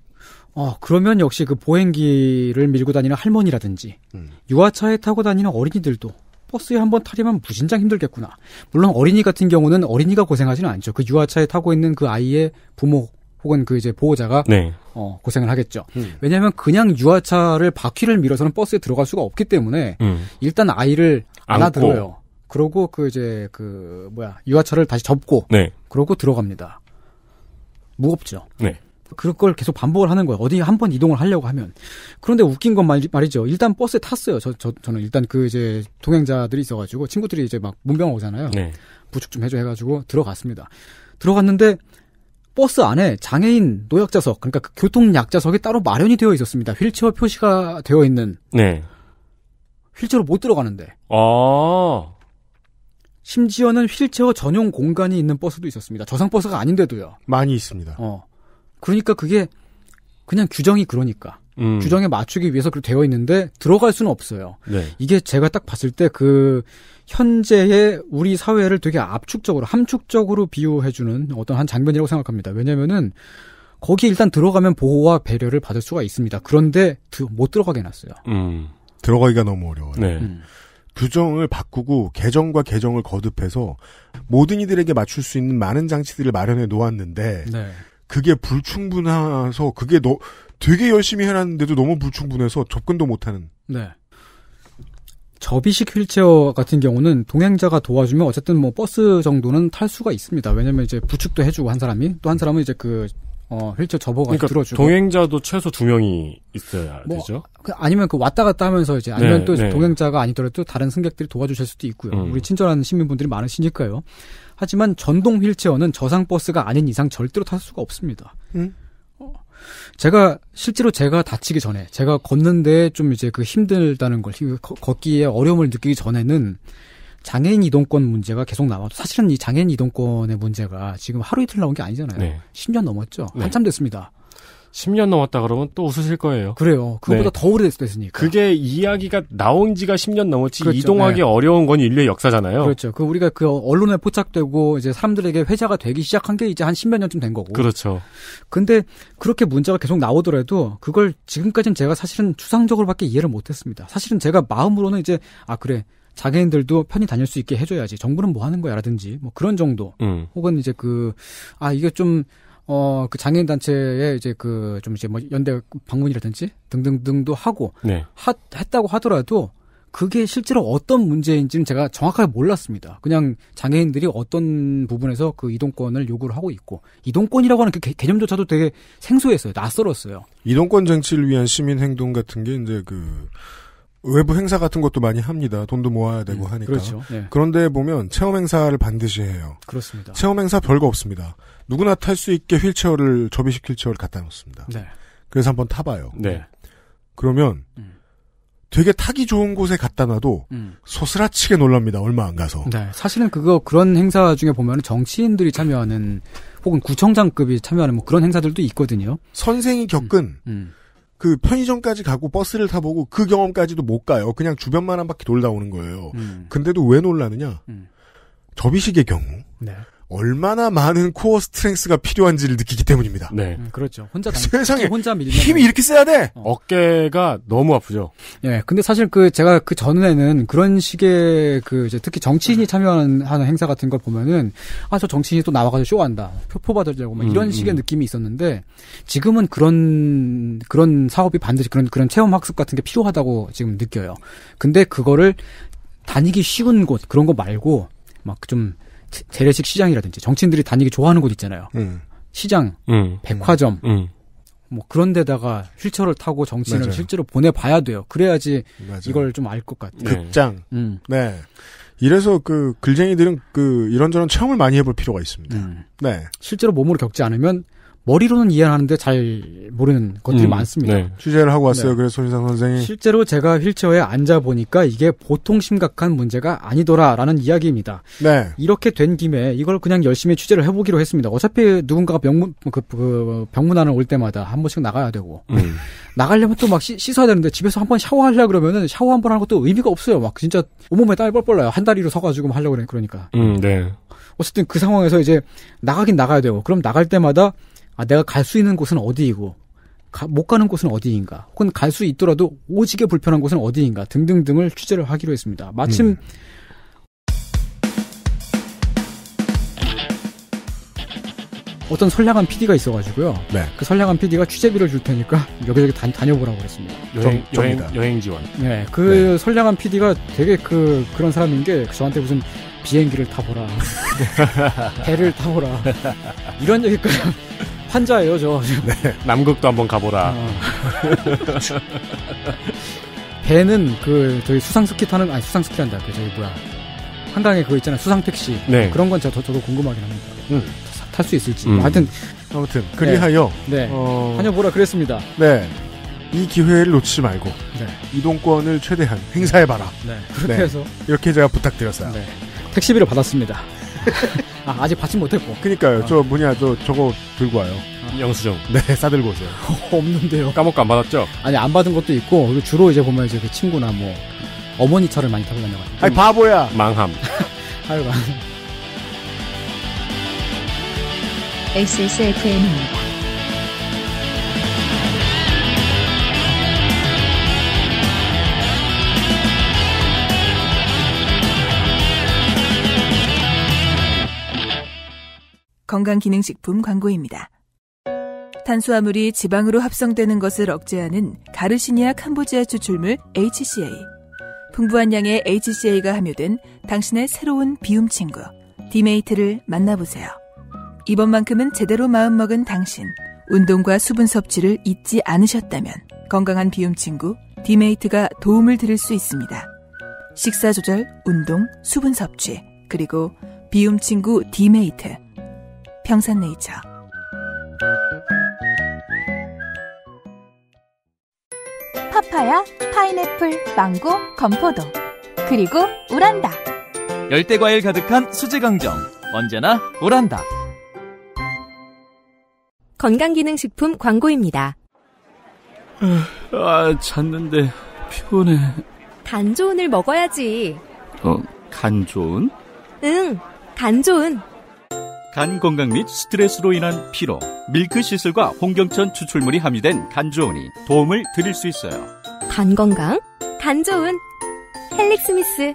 어, 그러면 역시 그 보행기를 밀고 다니는 할머니라든지 음. 유아차에 타고 다니는 어린이들도 버스에 한번 타려면 무진장 힘들겠구나. 물론 어린이 같은 경우는 어린이가 고생하지는 않죠. 그 유아차에 타고 있는 그 아이의 부모 혹은 그 이제 보호자가 네. 어, 고생을 하겠죠. 음. 왜냐하면 그냥 유아차를 바퀴를 밀어서는 버스에 들어갈 수가 없기 때문에 음. 일단 아이를 안아들어요. 그러고 그 이제 그 뭐야 유아차를 다시 접고 네. 그러고 들어갑니다. 무겁죠. 네. 그걸 계속 반복을 하는 거예요. 어디 한 번 이동을 하려고 하면. 그런데 웃긴 건 말, 말이죠. 일단 버스에 탔어요. 저, 저, 저는 일단 그 이제 동행자들이 있어가지고 친구들이 이제 막 문병 오잖아요. 네. 부축 좀 해줘 해가지고 들어갔습니다. 들어갔는데 버스 안에 장애인 노약자석, 그러니까 그 교통약자석이 따로 마련이 되어 있었습니다. 휠체어 표시가 되어 있는. 네. 휠체어로 못 들어가는데. 아. 심지어는 휠체어 전용 공간이 있는 버스도 있었습니다. 저상 버스가 아닌데도요. 많이 있습니다. 어. 그러니까 그게 그냥 규정이 그러니까. 음. 규정에 맞추기 위해서 그렇게 되어 있는데 들어갈 수는 없어요. 네. 이게 제가 딱 봤을 때 그 현재의 우리 사회를 되게 압축적으로 함축적으로 비유해주는 어떤 한 장면이라고 생각합니다. 왜냐면은 거기 일단 들어가면 보호와 배려를 받을 수가 있습니다. 그런데 못 들어가게 놨어요. 음. 들어가기가 너무 어려워요. 네. 음. 규정을 바꾸고 개정과 개정을 거듭해서 모든 이들에게 맞출 수 있는 많은 장치들을 마련해 놓았는데 네. 그게 불충분해서 그게 너 되게 열심히 해놨는데도 너무 불충분해서 접근도 못하는. 네. 접이식 휠체어 같은 경우는 동행자가 도와주면 어쨌든 뭐 버스 정도는 탈 수가 있습니다. 왜냐면 이제 부축도 해주고 한 사람이 또 한 사람은 이제 그 어, 휠체어 접어가 그러니까 들어주고 동행자도 최소 두 명이 있어야 뭐, 되죠. 그, 아니면 그 왔다 갔다 하면서 이제 아니면 네, 또 네. 동행자가 아니더라도 다른 승객들이 도와주실 수도 있고요. 음. 우리 친절한 시민분들이 많으시니까요. 하지만 전동 휠체어는 저상 버스가 아닌 이상 절대로 탈 수가 없습니다. 음? 어, 제가 실제로 제가 다치기 전에 제가 걷는데 좀 이제 그 힘들다는 걸 그 걷기에 어려움을 느끼기 전에는 장애인 이동권 문제가 계속 나와도 사실은 이 장애인 이동권의 문제가 지금 하루 이틀 나온 게 아니잖아요. 네. 10년 넘었죠. 네. 한참 됐습니다. 10년 넘었다 그러면 또 웃으실 거예요. 그래요. 그거보다 네. 더 오래됐으니까. 그게 이야기가 나온 지가 10년 넘었지 그렇죠. 이동하기 네. 어려운 건 인류의 역사잖아요. 그렇죠. 그 우리가 그 언론에 포착되고 이제 사람들에게 회자가 되기 시작한 게 이제 한 10몇 년쯤 된 거고. 그렇죠. 근데 그렇게 문제가 계속 나오더라도 그걸 지금까지는 제가 사실은 추상적으로밖에 이해를 못 했습니다. 사실은 제가 마음으로는 이제 아 그래. 자기네들도 편히 다닐 수 있게 해줘야지. 정부는 뭐 하는 거야라든지 뭐 그런 정도. 음. 혹은 이제 그아 이게 좀 어, 그 장애인 단체에 이제 그 좀 이제 뭐 연대 방문이라든지 등등등도 하고 네. 하, 했다고 하더라도 그게 실제로 어떤 문제인지는 제가 정확하게 몰랐습니다. 그냥 장애인들이 어떤 부분에서 그 이동권을 요구를 하고 있고 이동권이라고 하는 그 개, 념조차도 되게 생소했어요. 낯설었어요. 이동권 장치를 위한 시민 행동 같은 게 이제 그 외부 행사 같은 것도 많이 합니다. 돈도 모아야 되고 음, 하니까. 그렇죠. 네. 그런데 보면 체험 행사를 반드시 해요. 그렇습니다. 체험 행사 별거 없습니다. 누구나 탈 수 있게 휠체어를 조비식 휠체어를 갖다 놓습니다. 네. 그래서 한번 타봐요. 네. 그러면 음. 되게 타기 좋은 곳에 갖다 놔도 음. 소스라치게 놀랍니다. 얼마 안 가서. 네. 사실은 그거 그런 행사 중에 보면 정치인들이 참여하는 혹은 구청장급이 참여하는 뭐 그런 행사들도 있거든요. 선생이 겪은 음. 음. 그 편의점까지 가고 버스를 타보고 그 경험까지도 못 가요. 그냥 주변만 한 바퀴 돌다 오는 거예요. 음. 근데도 왜 놀라느냐? 음. 접이식의 경우 네. 얼마나 많은 코어 스트렝스가 필요한지를 느끼기 때문입니다. 네, 음, 그렇죠. 혼자 당, 그 세상에 혼자 밀면 힘이 이렇게 써야 돼. 어. 깨가 너무 아프죠. 네, 근데 사실 그 제가 그 전에는 그런 식의 그 이제 특히 정치인이 참여하는 하는 행사 같은 걸 보면은 아저 정치인이 또 나와가지고 쇼한다, 표포 받으려고 막 음, 이런 음, 식의 음. 느낌이 있었는데 지금은 그런 그런 사업이 반드시 그런 그런 체험 학습 같은 게 필요하다고 지금 느껴요. 근데 그거를 다니기 쉬운 곳 그런 거 말고 막좀 재래식 시장이라든지 정치인들이 다니기 좋아하는 곳 있잖아요. 음. 시장, 음. 백화점, 음. 뭐 그런 데다가 휠체어를 타고 정치인을 맞아요. 실제로 보내봐야 돼요. 그래야지 맞아요. 이걸 좀 알 것 같아요. 네. 극장. 음. 네. 이래서 그 글쟁이들은 그 이런저런 체험을 많이 해볼 필요가 있습니다. 음. 네. 실제로 몸으로 겪지 않으면 머리로는 이해를 하는데 잘 모르는 것들이 음, 많습니다. 네. 취재를 하고 왔어요. 네. 그래서 손희상 선생이 실제로 제가 휠체어에 앉아 보니까 이게 보통 심각한 문제가 아니더라라는 이야기입니다. 네. 이렇게 된 김에 이걸 그냥 열심히 취재를 해보기로 했습니다. 어차피 누군가가 병문 그, 그, 그 병문안을 올 때마다 한 번씩 나가야 되고 음. 나가려면 또 막 씻어야 되는데 집에서 한 번 샤워하려 그러면은 샤워 한 번 하는 것도 의미가 없어요. 막 진짜 온몸에 땀이 뻘뻘 나요. 한 다리로 서가지고 하려고 그러니까. 음, 네. 어쨌든 그 상황에서 이제 나가긴 나가야 되고 그럼 나갈 때마다 아, 내가 갈 수 있는 곳은 어디이고, 가, 못 가는 곳은 어디인가, 혹은 갈 수 있더라도 오지게 불편한 곳은 어디인가 등등등을 취재를 하기로 했습니다. 마침 음. 어떤 선량한 PD가 있어가지고요. 네. 그 선량한 PD가 취재비를 줄 테니까 여기저기 다, 녀보라고 그랬습니다. 여행, 정, 여행, 여행 지원. 네. 그 네. 선량한 PD가 되게 그, 그런 사람인 게 저한테 무슨 비행기를 타보라. 배를 타보라. 이런 얘기까지 환자예요, 저. 네. 남극도 한번 가보라. 어. 배는 그 저희 수상스키 타는 아니 수상스키란다. 그 저기 뭐야 한강에 그거 있잖아 요 수상 택시. 네. 그런 건 저, 저도 궁금하긴 합니다. 음. 탈 수 있을지. 음. 하여튼 아무튼 그리하여 네. 네. 어... 보라 그랬습니다. 네. 이 기회를 놓치지 말고 네. 이동권을 최대한 행사해봐라. 네. 그렇게 네. 해서 이렇게 제가 부탁드렸어요. 네. 택시비를 받았습니다. 아, 직 받지 못했고. 그니까요. 어. 저 뭐냐, 저 저거 들고 와요. 영수증. 네, 싸들고 오세요. 어, 없는데요. 까먹고 안 받았죠? 아니 안 받은 것도 있고 주로 이제 보면 이제 그 친구나 뭐 어머니 차를 많이 타고 다녀가지고. 아니 바보야. 망함. 아유 망. XSFM입니다. 건강기능식품 광고입니다. 탄수화물이 지방으로 합성되는 것을 억제하는 가르시니아 캄보지아 추출물 HCA. 풍부한 양의 HCA가 함유된 당신의 새로운 비움 친구, 디메이트를 만나보세요. 이번만큼은 제대로 마음먹은 당신, 운동과 수분 섭취를 잊지 않으셨다면 건강한 비움 친구, 디메이트가 도움을 드릴 수 있습니다. 식사 조절, 운동, 수분 섭취, 그리고 비움 친구 디메이트. 평산네이처 파파야, 파인애플, 망고, 건포도 그리고 우란다 열대과일 가득한 수제강정 언제나 우란다 건강기능식품 광고입니다 아, 잤는데 피곤해 간 좋은을 먹어야지 어, 간 좋은? 응, 간 좋은 간 건강 및 스트레스로 인한 피로, 밀크 시술과 홍경천 추출물이 함유된 간조온이 도움을 드릴 수 있어요. 간 건강, 간조온 헬릭스미스.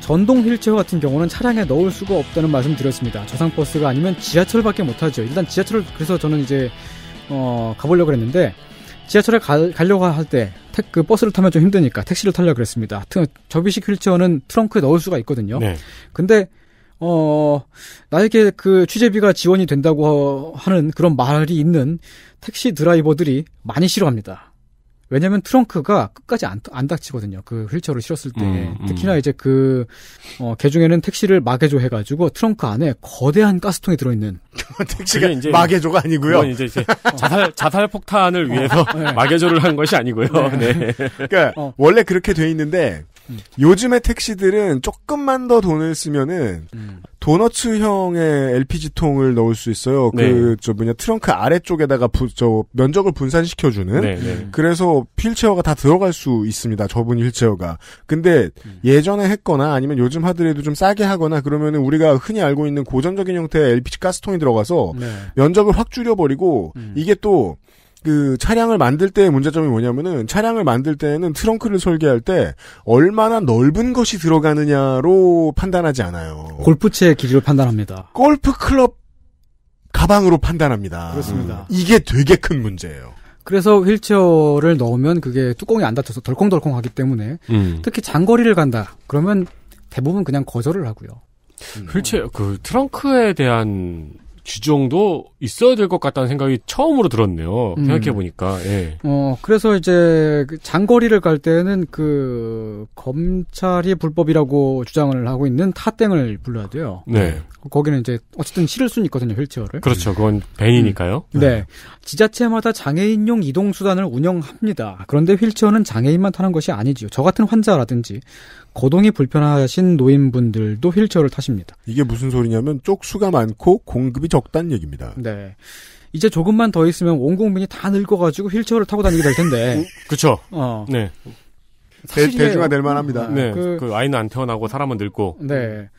전동 휠체어 같은 경우는 차량에 넣을 수가 없다는 말씀 드렸습니다. 저상버스가 아니면 지하철밖에 못하죠. 일단 지하철을 그래서 저는 이제 어, 가보려고 랬는데 지하철에 가, 가려고 할때그 버스를 타면 좀 힘드니까 택시를 타려고 그랬습니다. 트, 접이식 휠체어는 트렁크에 넣을 수가 있거든요. 네. 근데 어, 나에게 그 취재비가 지원이 된다고 하는 그런 말이 있는 택시 드라이버들이 많이 싫어합니다. 왜냐면 트렁크가 끝까지 안, 안 닥치거든요. 그 휠체어를 실었을 때. 음, 음. 특히나 이제 그, 어, 개중에는 택시를 마개조 해가지고 트렁크 안에 거대한 가스통이 들어있는. 택시가 이제 마개조가 아니고요. 이제, 이제 자살, 자살 폭탄을 어. 위해서 어. 네. 마개조를 한 것이 아니고요. 네. 네. 그러니까 어. 원래 그렇게 돼 있는데 음. 요즘의 택시들은 조금만 더 돈을 쓰면은 음. 도너츠형의 LPG 통을 넣을 수 있어요. 그, 네. 그저 뭐냐 트렁크 아래쪽에다가 부, 저 면적을 분산시켜주는. 네, 네. 그래서 휠체어가 다 들어갈 수 있습니다. 저분 휠체어가. 근데 음. 예전에 했거나 아니면 요즘 하더라도 좀 싸게 하거나 그러면은 우리가 흔히 알고 있는 고전적인 형태의 LPG 가스통이 들어가서 네. 면적을 확 줄여버리고 음. 이게 또그 차량을 만들 때의 문제점이 뭐냐면은 차량을 만들 때는 트렁크를 설계할 때 얼마나 넓은 것이 들어가느냐로 판단하지 않아요. 골프채 길이로 판단합니다. 골프 클럽 가방으로 판단합니다. 그렇습니다. 음. 이게 되게 큰 문제예요. 그래서 휠체어를 넣으면 그게 뚜껑이 안 닫혀서 덜컹덜컹하기 때문에 음. 특히 장거리를 간다 그러면 대부분 그냥 거절을 하고요. 휠체어 그 트렁크에 대한 규정도 있어야 될 것 같다는 생각이 처음으로 들었네요. 음. 생각해 보니까. 예. 어 그래서 이제 그 장거리를 갈 때는 그 검찰이 불법이라고 주장을 하고 있는 타땡을 불러야 돼요. 네. 거기는 이제 어쨌든 실을 수는 있거든요 휠체어를. 그렇죠. 그건 벤이니까요. 음. 네. 지자체마다 장애인용 이동 수단을 운영합니다. 그런데 휠체어는 장애인만 타는 것이 아니지요. 저 같은 환자라든지 거동이 불편하신 노인분들도 휠체어를 타십니다. 이게 무슨 소리냐면 쪽수가 많고 공급이 적다는 얘기입니다. 네. 이제 조금만 더 있으면 온 국민이 다 늙어가지고 휠체어를 타고 다니게 될 텐데. 그렇죠. 어. 네. 대, 대중화 될 만합니다. 네. 그, 그 아이는 안 태어나고 사람은 늙고. 네.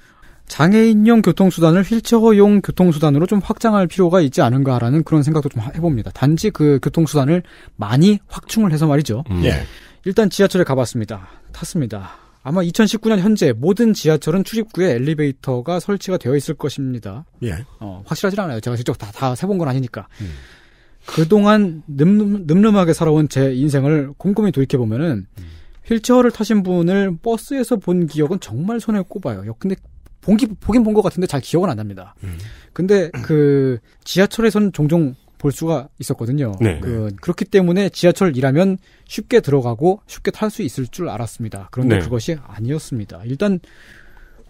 장애인용 교통수단을 휠체어용 교통수단으로 좀 확장할 필요가 있지 않은가라는 그런 생각도 좀 해봅니다. 단지 그 교통수단을 많이 확충을 해서 말이죠. 음. 예. 일단 지하철에 가봤습니다. 탔습니다. 아마 2019년 현재 모든 지하철은 출입구에 엘리베이터가 설치가 되어 있을 것입니다. 예. 어, 확실하지 않아요. 제가 직접 다, 다 세본 건 아니니까. 음. 그동안 늠름, 하게 살아온 제 인생을 곰곰이 돌이켜보면은 음. 휠체어를 타신 분을 버스에서 본 기억은 정말 손에 꼽아요. 근데 본기, 보긴 본 것 같은데 잘 기억은 안 납니다. 음. 근데 그 지하철에서는 종종 볼 수가 있었거든요. 네. 그, 그렇기 때문에 지하철 일하면 쉽게 들어가고 쉽게 탈 수 있을 줄 알았습니다. 그런데 네. 그것이 아니었습니다. 일단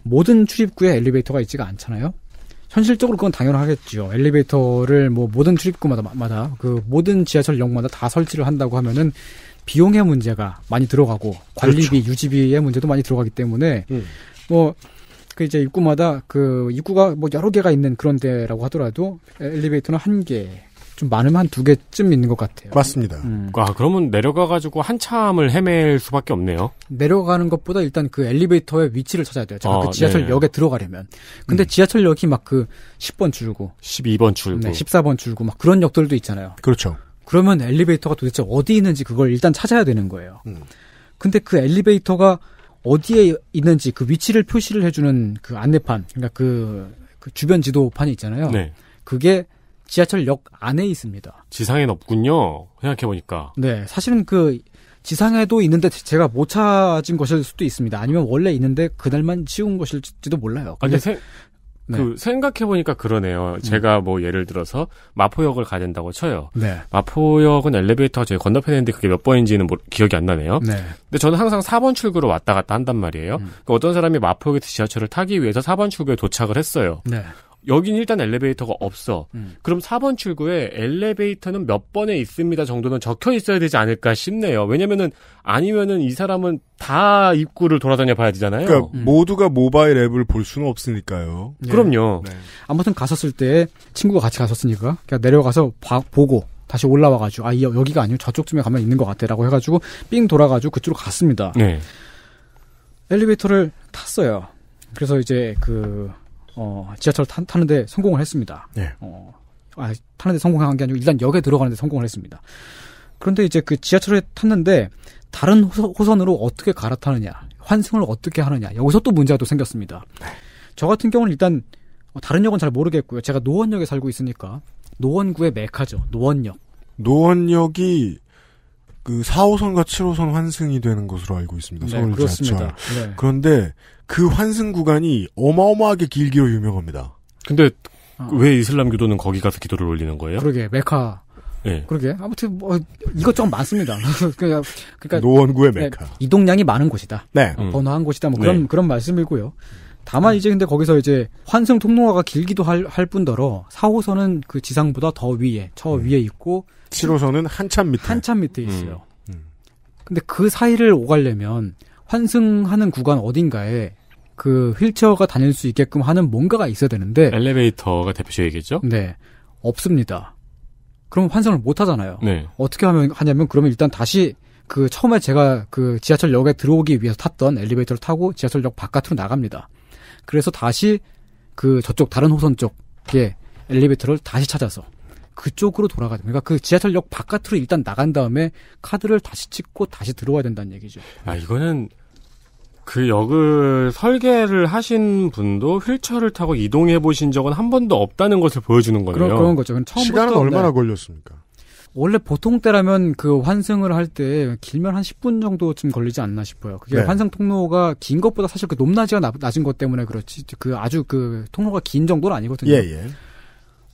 모든 출입구에 엘리베이터가 있지가 않잖아요. 현실적으로 그건 당연하겠죠. 엘리베이터를 뭐 모든 출입구마다 마다 그 모든 지하철역마다 다 설치를 한다고 하면은 비용의 문제가 많이 들어가고 관리비, 그렇죠. 유지비의 문제도 많이 들어가기 때문에 음. 뭐그 이제 입구마다 그 입구가 뭐 여러 개가 있는 그런 데라고 하더라도 엘리베이터는 한 개, 좀 많으면 한 두 개쯤 있는 것 같아요. 맞습니다. 음. 아, 그러면 내려가가지고 한참을 헤맬 수밖에 없네요. 내려가는 것보다 일단 그 엘리베이터의 위치를 찾아야 돼요. 제가 아, 그 지하철역에 네. 들어가려면. 근데 음. 지하철역이 막 그 10번 줄고 12번 줄고 네, 14번 줄고 막 그런 역들도 있잖아요. 그렇죠. 그러면 엘리베이터가 도대체 어디 있는지 그걸 일단 찾아야 되는 거예요. 음. 근데 그 엘리베이터가 어디에 있는지 그 위치를 표시를 해주는 그 안내판, 그러니까 그, 그 주변 지도판이 있잖아요. 네. 그게 지하철역 안에 있습니다. 지상엔 없군요. 생각해보니까. 네. 사실은 그 지상에도 있는데 제가 못 찾은 것일 수도 있습니다. 아니면 원래 있는데 그날만 지운 것일지도 몰라요. 아, 근데 아니, 세, 네. 그 생각해보니까 그러네요. 음. 제가 뭐 예를 들어서 마포역을 가야 된다고 쳐요. 네. 마포역은 엘리베이터가 저희 건너편에 있는데 그게 몇 번인지는 뭐, 기억이 안 나네요. 네. 근데 저는 항상 4번 출구로 왔다 갔다 한단 말이에요. 음. 그 어떤 사람이 마포역에서 지하철을 타기 위해서 4번 출구에 도착을 했어요. 네. 여긴 일단 엘리베이터가 없어. 음. 그럼 4번 출구에 엘리베이터는 몇 번에 있습니다 정도는 적혀 있어야 되지 않을까 싶네요. 왜냐면은 아니면은 이 사람은 다 입구를 돌아다녀 봐야 되잖아요. 그러니까 음. 모두가 모바일 앱을 볼 수는 없으니까요. 네. 그럼요. 네. 아무튼 갔었을 때 친구가 같이 갔었으니까 그냥 내려가서 봐, 보고 다시 올라와가지고 아 여기가 아니고 저쪽쯤에 가면 있는 것 같아라고 해가지고 삥 돌아가지고 그쪽으로 갔습니다. 네. 엘리베이터를 탔어요. 그래서 이제 그 어, 지하철 타, 타는데 성공을 했습니다. 네. 어, 아, 타는데 성공한 게 아니고 일단 역에 들어가는데 성공을 했습니다. 그런데 이제 그 지하철에 탔는데 다른 호선, 으로 어떻게 갈아타느냐, 환승을 어떻게 하느냐, 여기서 또 문제가 또 생겼습니다. 네. 저 같은 경우는 일단 어, 다른 역은 잘 모르겠고요. 제가 노원역에 살고 있으니까 노원구의 메카죠. 노원역. 노원역이 그 4호선과 7호선 환승이 되는 것으로 알고 있습니다. 네, 서울 지하철. 네. 그런데 그 환승 구간이 어마어마하게 길기로 유명합니다. 근데 어. 왜 이슬람 교도는 거기 가서 기도를 올리는 거예요? 그러게 메카. 네. 그러게 아무튼 뭐 이것저것 많습니다. 그러니까, 그러니까 노원구의 네, 메카. 네, 이동량이 많은 곳이다. 네. 음. 번화한 곳이다. 뭐 그런 네. 그런 말씀이고요. 다만 이제 근데 거기서 이제 환승 통로화가 길기도 할, 할 뿐더러 4호선은 그 지상보다 더 위에 저 음. 위에 있고 7호선은 한참 밑에. 한참 밑에 음. 있어요. 음. 음. 근데 그 사이를 오가려면 환승하는 구간 어딘가에 그 휠체어가 다닐 수 있게끔 하는 뭔가가 있어야 되는데 엘리베이터가 대표적이겠죠? 네. 없습니다. 그럼 환승을 못 하잖아요. 네. 어떻게 하면 하냐면 그러면 일단 다시 그 처음에 제가 그 지하철역에 들어오기 위해서 탔던 엘리베이터를 타고 지하철역 바깥으로 나갑니다. 그래서 다시 그 저쪽 다른 호선 쪽에 엘리베이터를 다시 찾아서 그쪽으로 돌아가야 됩니다. 그러니까 그 지하철역 바깥으로 일단 나간 다음에 카드를 다시 찍고 다시 들어와야 된다는 얘기죠. 아, 이거는 그 역을 설계를 하신 분도 휠체어를 타고 이동해 보신 적은 한 번도 없다는 것을 보여주는 거네요. 그런, 그런 거죠. 처음부터 시간은 네. 얼마나 걸렸습니까? 원래 보통 때라면 그 환승을 할 때 길면 한 10분 정도쯤 걸리지 않나 싶어요. 그게 네. 환승 통로가 긴 것보다 사실 그 높낮이가 낮은 것 때문에 그렇지 그 아주 그 통로가 긴 정도는 아니거든요. 예, 예.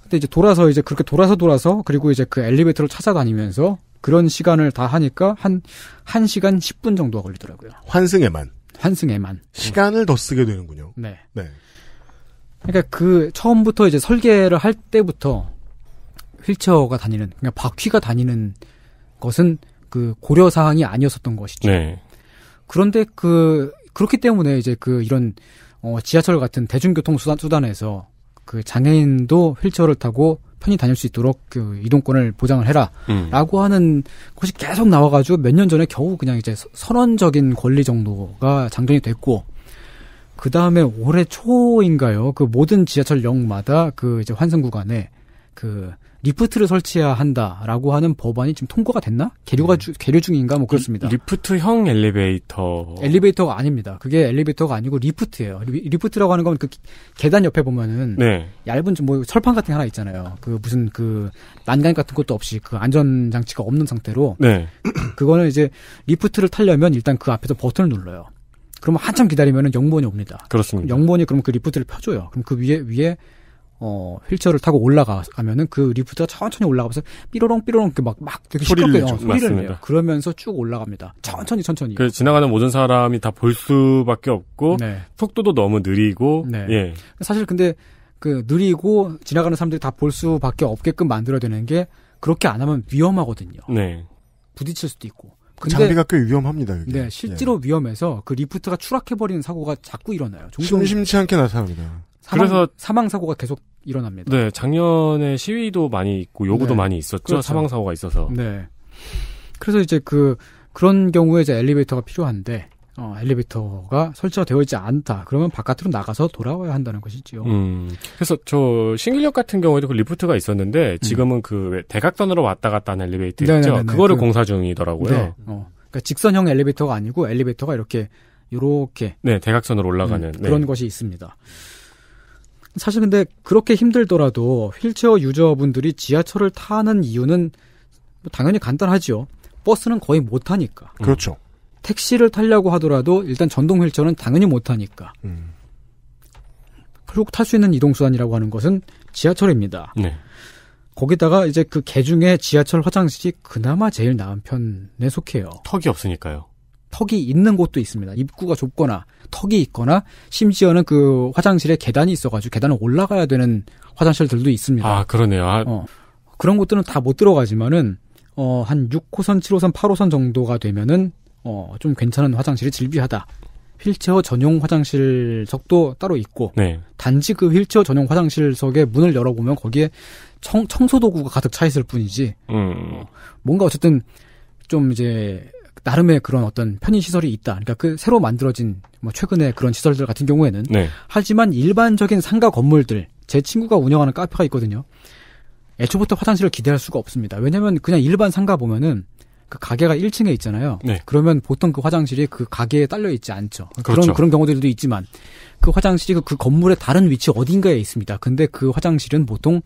근데 이제 돌아서 이제 그렇게 돌아서 돌아서 그리고 이제 그 엘리베이터를 찾아다니면서 그런 시간을 다 하니까 한 1시간 10분 정도가 걸리더라고요. 환승에만. 환승에만. 시간을 더 쓰게 되는군요. 네. 네. 그러니까 그 처음부터 이제 설계를 할 때부터 휠체어가 다니는 그냥 그러니까 바퀴가 다니는 것은 그 고려 사항이 아니었었던 것이죠. 네. 그런데 그 그렇기 때문에 이제 그 이런 어 지하철 같은 대중교통 수단 수단에서 그 장애인도 휠체어를 타고 편히 다닐 수 있도록 그 이동권을 보장을 해라라고 음. 하는 것이 계속 나와가지고 몇 년 전에 겨우 그냥 이제 선언적인 권리 정도가 장정이 됐고 그 다음에 올해 초인가요? 그 모든 지하철역마다 그 이제 환승 구간에 그 리프트를 설치해야 한다라고 하는 법안이 지금 통과가 됐나? 계류가 네. 주, 계류 중인가 뭐 그렇습니다. 리, 프트형 엘리베이터. 엘리베이터가 아닙니다. 그게 엘리베이터가 아니고 리프트예요. 리, 프트라고 하는 건 그 계단 옆에 보면은 네. 얇은 좀뭐 철판 같은 게 하나 있잖아요. 그 무슨 그 난간 같은 것도 없이 그 안전 장치가 없는 상태로 네. 그거는 이제 리프트를 타려면 일단 그 앞에서 버튼을 눌러요. 그러면 한참 기다리면은 영무원이 옵니다. 그렇습니다. 영무원이 그럼 그 리프트를 펴줘요. 그럼 그 위에 위에 어, 휠체어를 타고 올라가면은 그 리프트가 천천히 올라가면서 삐로롱 삐로롱 이렇게 막, 막 되게 소리를 시끄럽게 소리를 맞습니다. 내요. 그러면서 쭉 올라갑니다. 천천히 천천히. 그 지나가는 모든 사람이 다 볼 수밖에 없고 네. 속도도 너무 느리고 네. 예. 사실 근데 그 느리고 지나가는 사람들이 다 볼 수밖에 없게끔 만들어야 되는 게 그렇게 안 하면 위험하거든요. 네. 부딪힐 수도 있고. 근데 장비가 꽤 위험합니다. 여기. 네, 실제로 예. 위험해서 그 리프트가 추락해버리는 사고가 자꾸 일어나요. 종종 심심치 않게 나타납니다. 사망, 그래서 사망 사고가 계속 일어납니다. 네, 작년에 시위도 많이 있고 요구도 네. 많이 있었죠. 그렇죠. 사망 사고가 있어서. 네. 그래서 이제 그 그런 경우에 이제 엘리베이터가 필요한데 어, 엘리베이터가 설치가 되어 있지 않다. 그러면 바깥으로 나가서 돌아와야 한다는 것이지요. 음, 그래서 저 신길역 같은 경우에도 그 리프트가 있었는데 음. 지금은 음. 그 대각선으로 왔다 갔다 하는 엘리베이터 네네네네, 네, 있죠. 네, 네. 그거를 그, 공사 중이더라고요. 네, 어. 그러니까 직선형 엘리베이터가 아니고 엘리베이터가 이렇게 요렇게 네 대각선으로 올라가는 음, 그런 네. 것이 있습니다. 사실 근데 그렇게 힘들더라도 휠체어 유저분들이 지하철을 타는 이유는 뭐 당연히 간단하지요. 버스는 거의 못 타니까. 음. 그렇죠. 택시를 타려고 하더라도 일단 전동 휠체어는 당연히 못 타니까. 음. 결국 탈 수 있는 이동수단이라고 하는 것은 지하철입니다. 네. 거기다가 이제 그 개중에 지하철 화장실이 그나마 제일 나은 편에 속해요. 턱이 없으니까요. 턱이 있는 곳도 있습니다. 입구가 좁거나 턱이 있거나 심지어는 그 화장실에 계단이 있어가지고 계단을 올라가야 되는 화장실들도 있습니다. 아 그러네요. 아... 어, 그런 곳들은 다 못 들어가지만은 어, 한 6호선, 7호선, 8호선 정도가 되면은 어, 좀 괜찮은 화장실이 즐비하다 휠체어 전용 화장실석도 따로 있고 네. 단지 그 휠체어 전용 화장실석의 문을 열어보면 거기에 청, 청소도구가 가득 차 있을 뿐이지 음. 어, 뭔가 어쨌든 좀 이제 나름의 그런 어떤 편의 시설이 있다. 그러니까 그 새로 만들어진 뭐 최근에 그런 시설들 같은 경우에는 네. 하지만 일반적인 상가 건물들 제 친구가 운영하는 카페가 있거든요. 애초부터 화장실을 기대할 수가 없습니다. 왜냐면 그냥 일반 상가 보면은 그 가게가 1층에 있잖아요. 네. 그러면 보통 그 화장실이 그 가게에 딸려 있지 않죠. 그렇죠. 그런 그런 경우들도 있지만 그 화장실이 그, 그 건물의 다른 위치 어딘가에 있습니다. 근데 그 화장실은 보통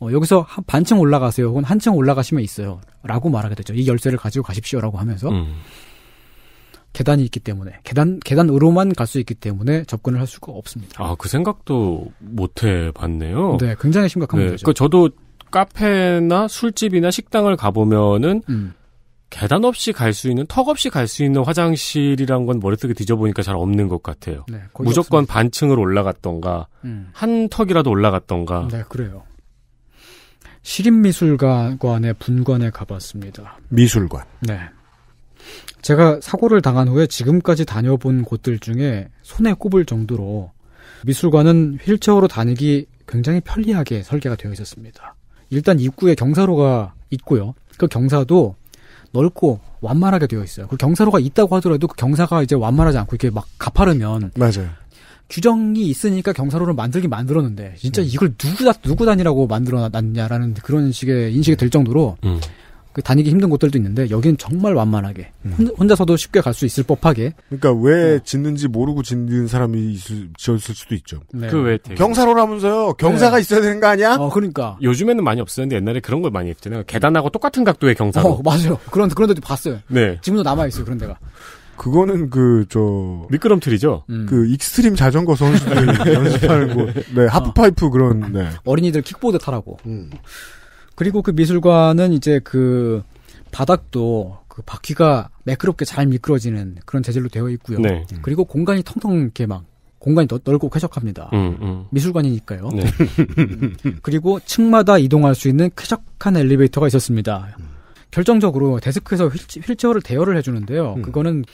어, 여기서 한 반층 올라가세요. 혹은 한층 올라가시면 있어요. 라고 말하게 되죠. 이 열쇠를 가지고 가십시오. 라고 하면서. 음. 계단이 있기 때문에 계단 계단으로만 갈 수 있기 때문에 접근을 할 수가 없습니다. 아 그 생각도 못 해봤네요. 네, 굉장히 심각한 네, 문제죠. 그 저도 카페나 술집이나 식당을 가보면은 음. 계단 없이 갈 수 있는 턱 없이 갈 수 있는 화장실이란 건 머릿속에 뒤져보니까 잘 없는 것 같아요. 네, 무조건 없습니다. 반층을 올라갔던가 음. 한 턱이라도 올라갔던가. 네, 그래요. 시립미술관의 분관에 가봤습니다. 미술관. 네. 제가 사고를 당한 후에 지금까지 다녀본 곳들 중에 손에 꼽을 정도로 미술관은 휠체어로 다니기 굉장히 편리하게 설계가 되어 있었습니다. 일단 입구에 경사로가 있고요. 그 경사도 넓고 완만하게 되어 있어요. 그 경사로가 있다고 하더라도 그 경사가 이제 완만하지 않고 이렇게 막 가파르면 맞아요. 규정이 있으니까 경사로를 만들긴 만들었는데 진짜 음. 이걸 누구 다 누구 단위라고 만들어 놨냐라는 그런 식의 인식이 될 정도로 음. 그 다니기 힘든 곳들도 있는데 여기는 정말 완만하게 음. 혼자서도 쉽게 갈 수 있을 법하게 그러니까 왜 네. 짓는지 모르고 짓는 사람이 있을, 지었을 수도 있죠. 네. 그왜 경사로라면서요? 경사가 네. 있어야 되는 거 아니야? 어, 그러니까 요즘에는 많이 없었는데 옛날에 그런 걸 많이 했잖아요. 계단하고 똑같은 각도의 경사로. 어, 맞아요. 그런 그런 데도 봤어요. 네. 지금도 남아 있어요 그런 데가. 그거는 그 저 미끄럼틀이죠. 음. 그 익스트림 자전거 선수들 네. 연습하는 곳, 네 아. 하프파이프 어. 그런 네. 어린이들 킥보드 타라고. 음. 그리고 그 미술관은 이제 그 바닥도 그 바퀴가 매끄럽게 잘 미끄러지는 그런 재질로 되어 있고요. 네. 음. 그리고 공간이 텅텅 이렇게 막 공간이 넓고 쾌적합니다. 음, 음. 미술관이니까요. 네. 그리고 층마다 이동할 수 있는 쾌적한 엘리베이터가 있었습니다. 음. 결정적으로 데스크에서 휠체, 어를 대여를 해주는데요. 음. 그거는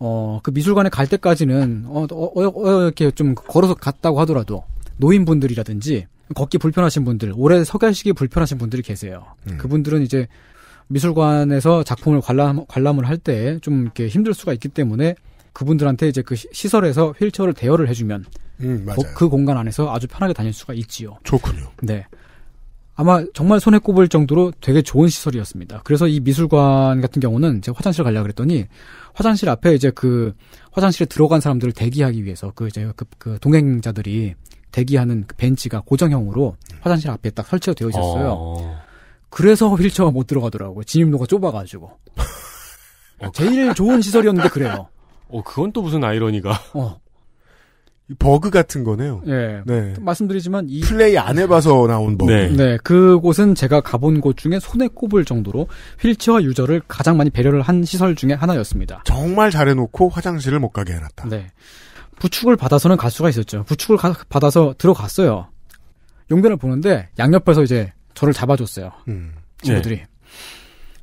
어, 그 미술관에 갈 때까지는 어, 어, 어, 어, 이렇게 좀 걸어서 갔다고 하더라도 노인분들이라든지 걷기 불편하신 분들, 오래 서 계시기 불편하신 분들이 계세요. 음. 그분들은 이제 미술관에서 작품을 관람 관람을 할 때 좀 이렇게 힘들 수가 있기 때문에 그분들한테 이제 그 시설에서 휠체어를 대여를 해주면 음, 그, 그 공간 안에서 아주 편하게 다닐 수가 있지요. 좋군요. 네. 아마 정말 손에 꼽을 정도로 되게 좋은 시설이었습니다. 그래서 이 미술관 같은 경우는 제가 화장실 가려고 그랬더니 화장실 앞에 이제 그 화장실에 들어간 사람들을 대기하기 위해서 그 이제 그, 그 동행자들이 대기하는 그 벤치가 고정형으로 화장실 앞에 딱 설치가 되어 있었어요. 어... 그래서 휠체어가 못 들어가더라고요. 진입로가 좁아가지고. 어. 제일 좋은 시설이었는데 그래요. 어, 그건 또 무슨 아이러니가. 어, 버그 같은 거네요. 네. 네. 말씀드리지만 이 플레이 안 해봐서 나온 버그. 네. 네. 그곳은 제가 가본 곳 중에 손에 꼽을 정도로 휠체어 유저를 가장 많이 배려를 한 시설 중에 하나였습니다. 정말 잘해놓고 화장실을 못 가게 해놨다. 네. 부축을 받아서는 갈 수가 있었죠. 부축을 가, 받아서 들어갔어요. 용변을 보는데 양옆에서 이제 저를 잡아줬어요. 음. 친구들이. 네.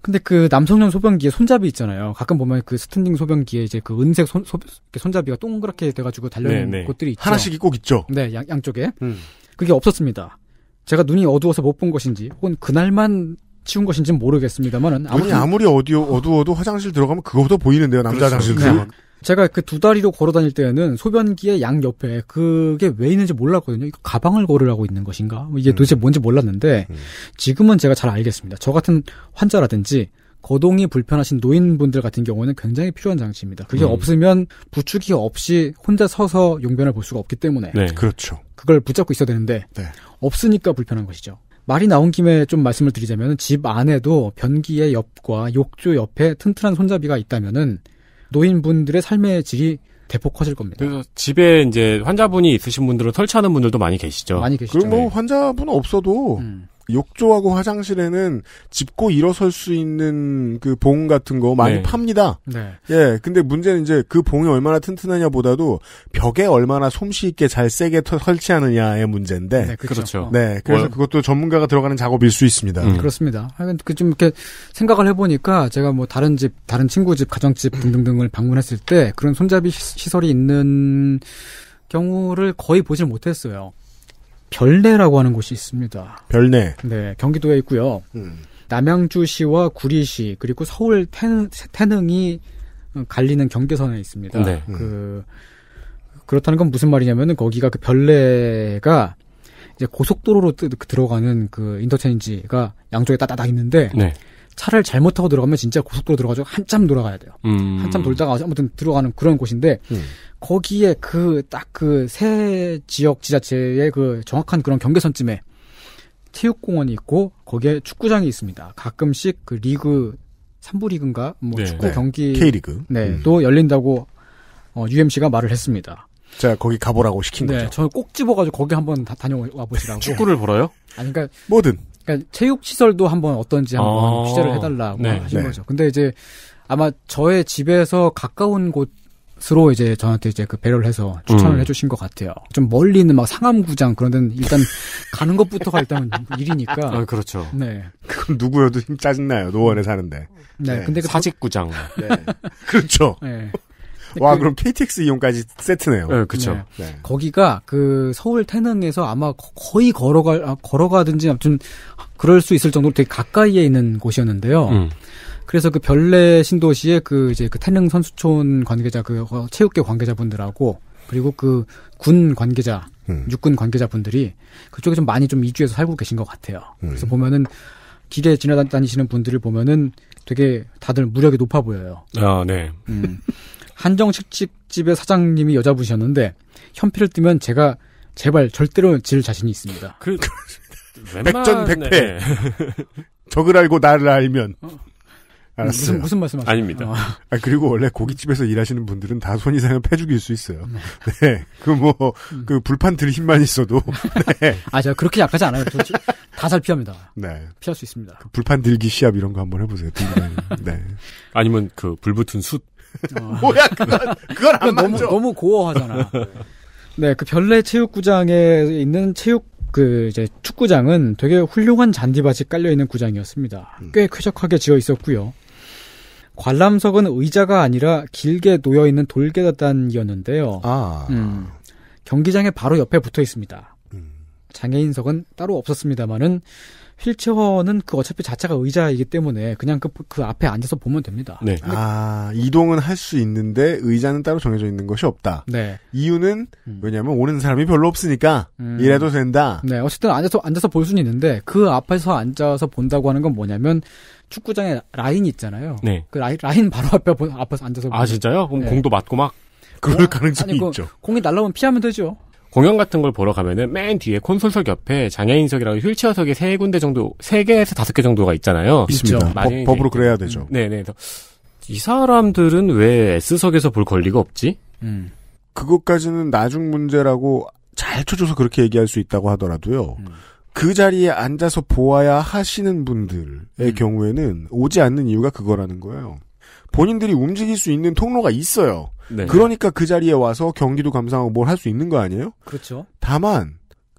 근데 그 남성용 소변기에 손잡이 있잖아요. 가끔 보면 그 스탠딩 소변기에 이제 그 은색 손, 소, 손잡이가 동그랗게 돼가지고 달려있는 네네. 네. 곳들이 있죠. 하나씩이 꼭 있죠. 네, 양, 양쪽에. 음. 그게 없었습니다. 제가 눈이 어두워서 못 본 것인지, 혹은 그날만 치운 것인지는 모르겠습니다만은 아무리 아무리 어디 어두워도 화장실 들어가면 그거보다 보이는데요 남자 그렇죠. 화장실 네. 제가 그 두 다리로 걸어 다닐 때에는 소변기의 양 옆에 그게 왜 있는지 몰랐거든요. 이거 가방을 걸으라고 있는 것인가? 뭐 이게 음. 도대체 뭔지 몰랐는데 음. 지금은 제가 잘 알겠습니다. 저 같은 환자라든지 거동이 불편하신 노인분들 같은 경우는 굉장히 필요한 장치입니다. 그게 음. 없으면 부축이 없이 혼자 서서 용변을 볼 수가 없기 때문에 네, 네. 그렇죠. 그걸 붙잡고 있어야 되는데 네. 없으니까 불편한 것이죠. 말이 나온 김에 좀 말씀을 드리자면 집 안에도 변기의 옆과 욕조 옆에 튼튼한 손잡이가 있다면은 노인분들의 삶의 질이 대폭 커질 겁니다. 그래서 집에 이제 환자분이 있으신 분들은 설치하는 분들도 많이 계시죠. 많이 계시죠. 그리고 뭐 네. 환자분 없어도 음. 욕조하고 화장실에는 짚고 일어설 수 있는 그 봉 같은 거 많이 네. 팝니다. 네. 예. 근데 문제는 이제 그 봉이 얼마나 튼튼하냐 보다도 벽에 얼마나 솜씨 있게 잘 세게 설치하느냐의 문제인데. 네, 그렇죠. 그렇죠. 네. 그래서 뭐 그것도 전문가가 들어가는 작업일 수 있습니다. 음. 그렇습니다. 하여간 그좀 이렇게 생각을 해보니까 제가 뭐 다른 집, 다른 친구 집, 가정집 등등등을 방문했을 때 그런 손잡이 시설이 있는 경우를 거의 보질 못했어요. 별내라고 하는 곳이 있습니다. 별내. 네, 경기도에 있고요. 음. 남양주시와 구리시 그리고 서울 태능, 태능이 갈리는 경계선에 있습니다. 네. 그 그렇다는 건 무슨 말이냐면은 거기가 그 별내가 이제 고속도로로 뜨, 들어가는 그 인터체인지가 양쪽에 따다닥 있는데 네. 차를 잘못 타고 들어가면 진짜 고속도로 들어가지고 한참 돌아가야 돼요. 음. 한참 돌다가 아무튼 들어가는 그런 곳인데 음. 거기에 그 딱 그 새 지역 지자체의 그 정확한 그런 경계선쯤에 체육공원이 있고 거기에 축구장이 있습니다. 가끔씩 그 리그 삼부 리그인가 뭐 네. 축구 네. 경기 네. K리그 네, 음. 또 열린다고 어, UMC가 말을 했습니다. 자 거기 가보라고 시킨 네, 거죠. 저는 꼭 집어가지고 거기 한번 다, 녀와 보시라고. 축구를 보러요? 아니, 그러니까 뭐든 그러니까 체육 시설도 한번 어떤지 한번 아~ 취재를 해달라고 네. 하신 네. 거죠. 근데 이제 아마 저의 집에서 가까운 곳으로 이제 저한테 이제 그 배려를 해서 추천을 음. 해주신 것 같아요. 좀 멀리 있는 막 상암구장 그런 데는 일단 가는 것부터가 일단 일이니까. 아 그렇죠. 네. 그럼 누구여도 짜증 나요. 노원에 사는데. 네. 네. 근데 그 사직구장. 네. 그렇죠. 네. 와, 그, 럼 KTX 이용까지 세트네요. 네, 그렇 네. 네. 거기가 그 서울 태릉에서 아마 거의 걸어가 아, 걸어가든지 아무튼 그럴 수 있을 정도로 되게 가까이에 있는 곳이었는데요. 음. 그래서 그 별내 신도시에그 이제 그태릉 선수촌 관계자 그 어, 체육계 관계자분들하고 그리고 그 군 관계자 음. 육군 관계자분들이 그쪽에 좀 많이 좀 이주해서 살고 계신 것 같아요. 음. 그래서 보면은 길에 지나다니시는 분들을 보면은 되게 다들 무력이 높아 보여요. 아, 네. 음. 한정식집의 사장님이 여자분이셨는데 현피를 뜨면 제가 제발 절대로 질 자신이 있습니다. 그, 백전백패. 네. 적을 알고 나를 알면. 어. 무슨, 무슨 말씀하시죠? 아닙니다. 어. 아, 그리고 원래 고깃집에서 일하시는 분들은 다 손 이상은 패죽일 수 있어요. 네. 네. 그 뭐, 음. 그 불판 들 힘만 있어도. 네. 아, 제가 그렇게 약하지 않아요. 다잘 피합니다. 네. 피할 수 있습니다. 그 불판 들기 시합 이런 거 한번 해보세요. 네. 아니면 그 불붙은 숯 어. 뭐야 그건 그건 안 너무 만져. 너무 고어하잖아. 네. 네, 그 별내 체육구장에 있는 체육 그 이제 축구장은 되게 훌륭한 잔디밭이 깔려 있는 구장이었습니다. 음. 꽤 쾌적하게 지어 있었고요. 관람석은 의자가 아니라 길게 놓여 있는 돌계단이었는데요. 아. 음, 경기장의 바로 옆에 붙어 있습니다. 음. 장애인석은 따로 없었습니다만은 휠체어는 그 어차피 자체가 의자이기 때문에 그냥 그, 그 앞에 앉아서 보면 됩니다. 네. 아, 이동은 할 수 있는데 의자는 따로 정해져 있는 것이 없다. 네. 이유는 음. 왜냐하면 오는 사람이 별로 없으니까 음. 이래도 된다. 네. 어쨌든 앉아서 앉아서 볼 수는 있는데 그 앞에서 앉아서 본다고 하는 건 뭐냐면 축구장에 라인이 있잖아요. 네. 그 라인, 라인 바로 앞에 앞에서 앉아서 아 보면. 진짜요? 그럼 네. 공도 맞고 막 그럴 가능성이 아니, 그 있죠. 공이 날라오면 피하면 되죠. 공연 같은 걸 보러 가면은 맨 뒤에 콘솔석 옆에 장애인석이랑 휠체어석이 세 군데 정도, 세 개에서 다섯 개 정도가 있잖아요. 있습니다. 법, 으로 그래야 되죠. 음, 네네. 이 사람들은 왜 S석에서 볼 권리가 없지? 음. 그것까지는 나중 문제라고 잘 쳐줘서 그렇게 얘기할 수 있다고 하더라도요. 음. 그 자리에 앉아서 보아야 하시는 분들의 음. 경우에는 오지 않는 이유가 그거라는 거예요. 본인들이 움직일 수 있는 통로가 있어요. 네. 그러니까 그 자리에 와서 경기도 감상하고 뭘 할 수 있는 거 아니에요? 그렇죠. 다만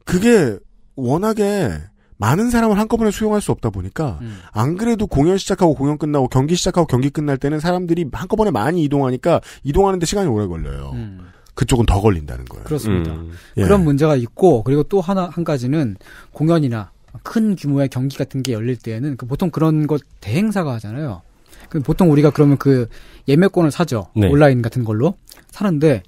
그게 워낙에 많은 사람을 한꺼번에 수용할 수 없다 보니까 음. 안 그래도 공연 시작하고 공연 끝나고 경기 시작하고 경기 끝날 때는 사람들이 한꺼번에 많이 이동하니까 이동하는데 시간이 오래 걸려요. 음. 그쪽은 더 걸린다는 거예요. 그렇습니다. 음. 예. 그런 예. 문제가 있고 그리고 또 하나 한 가지는 공연이나 큰 규모의 경기 같은 게 열릴 때에는 그 보통 그런 것 대행사가 하잖아요. 그 보통 우리가 그러면 그 예매권을 사죠. 네. 온라인 같은 걸로 사는데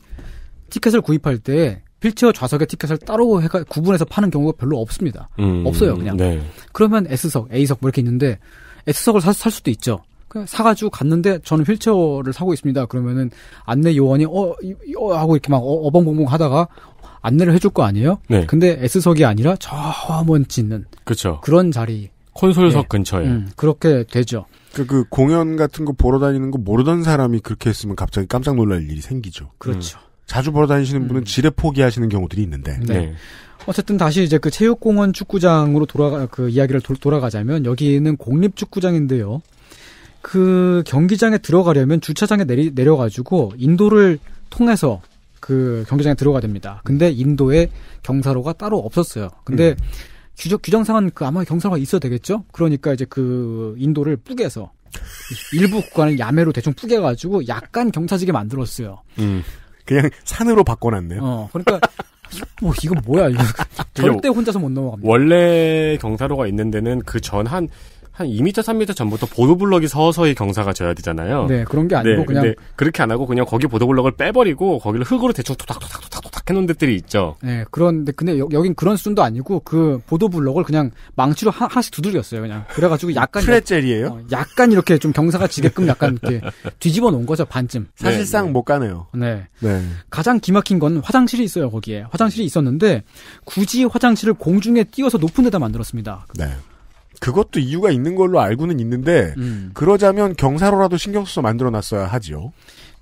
티켓을 구입할 때 필체어 좌석의 티켓을 따로 해가 구분해서 파는 경우가 별로 없습니다. 음, 없어요, 그냥. 네. 그러면 S석, A석 뭐 이렇게 있는데 S석을 사, 살 수도 있죠. 그냥 사가지고 갔는데 저는 휠체어를 사고 있습니다. 그러면은 안내 요원이 어, 어 하고 이렇게 막 어, 어벙벙벙 하다가 안내를 해줄 거 아니에요? 네. 근데 S석이 아니라 저먼짓는 그쵸. 그런 자리 콘솔석 네. 근처에 음, 그렇게 되죠. 그, 그 공연 같은 거 보러 다니는 거 모르던 사람이 그렇게 했으면 갑자기 깜짝 놀랄 일이 생기죠. 그렇죠. 음. 자주 보러 다니시는 분은 음. 지뢰 포기하시는 경우들이 있는데. 네. 네. 어쨌든 다시 이제 그 체육공원 축구장으로 돌아가 그 이야기를 도, 돌아가자면 여기는 공립 축구장인데요. 그 경기장에 들어가려면 주차장에 내리, 내려가지고 인도를 통해서 그 경기장에 들어가야 됩니다. 근데 인도에 경사로가 따로 없었어요. 근데 음. 규정, 규정상은 그 아마 경사가 있어야 되겠죠? 그러니까 이제 그 인도를 뿌개서 일부 구간을 야매로 대충 뿌개가지고 약간 경사지게 만들었어요. 음. 그냥 산으로 바꿔놨네요. 어, 그러니까 뭐 이건 뭐야 이거 절대 혼자서 못 넘어갑니다. 원래 경사로가 있는 데는 그전한 한 2m, 3m 전부터 보도블럭이 서서히 경사가 져야 되잖아요. 네, 그런 게 아니고 네, 그냥 그렇게 안 하고 그냥 거기 보도블럭을 빼버리고 거기를 흙으로 대충 토닥토닥토닥토닥 해놓은 데들이 있죠. 네, 그런데 근데 여, 긴 그런 순도 아니고 그 보도블럭을 그냥 망치로 하, 나씩 두드렸어요, 그냥. 그래가지고 약간 프레젤이에요? 어, 약간 이렇게 좀 경사가 지게끔 약간 이렇게 뒤집어 놓은 거죠 반쯤. 네, 사실상 네, 못 가네요. 네. 네. 가장 기막힌 건 화장실이 있어요 거기에 화장실이 있었는데 굳이 화장실을 공중에 띄워서 높은 데다 만들었습니다. 네. 그것도 이유가 있는 걸로 알고는 있는데 음. 그러자면 경사로라도 신경 써서 만들어 놨어야 하지요.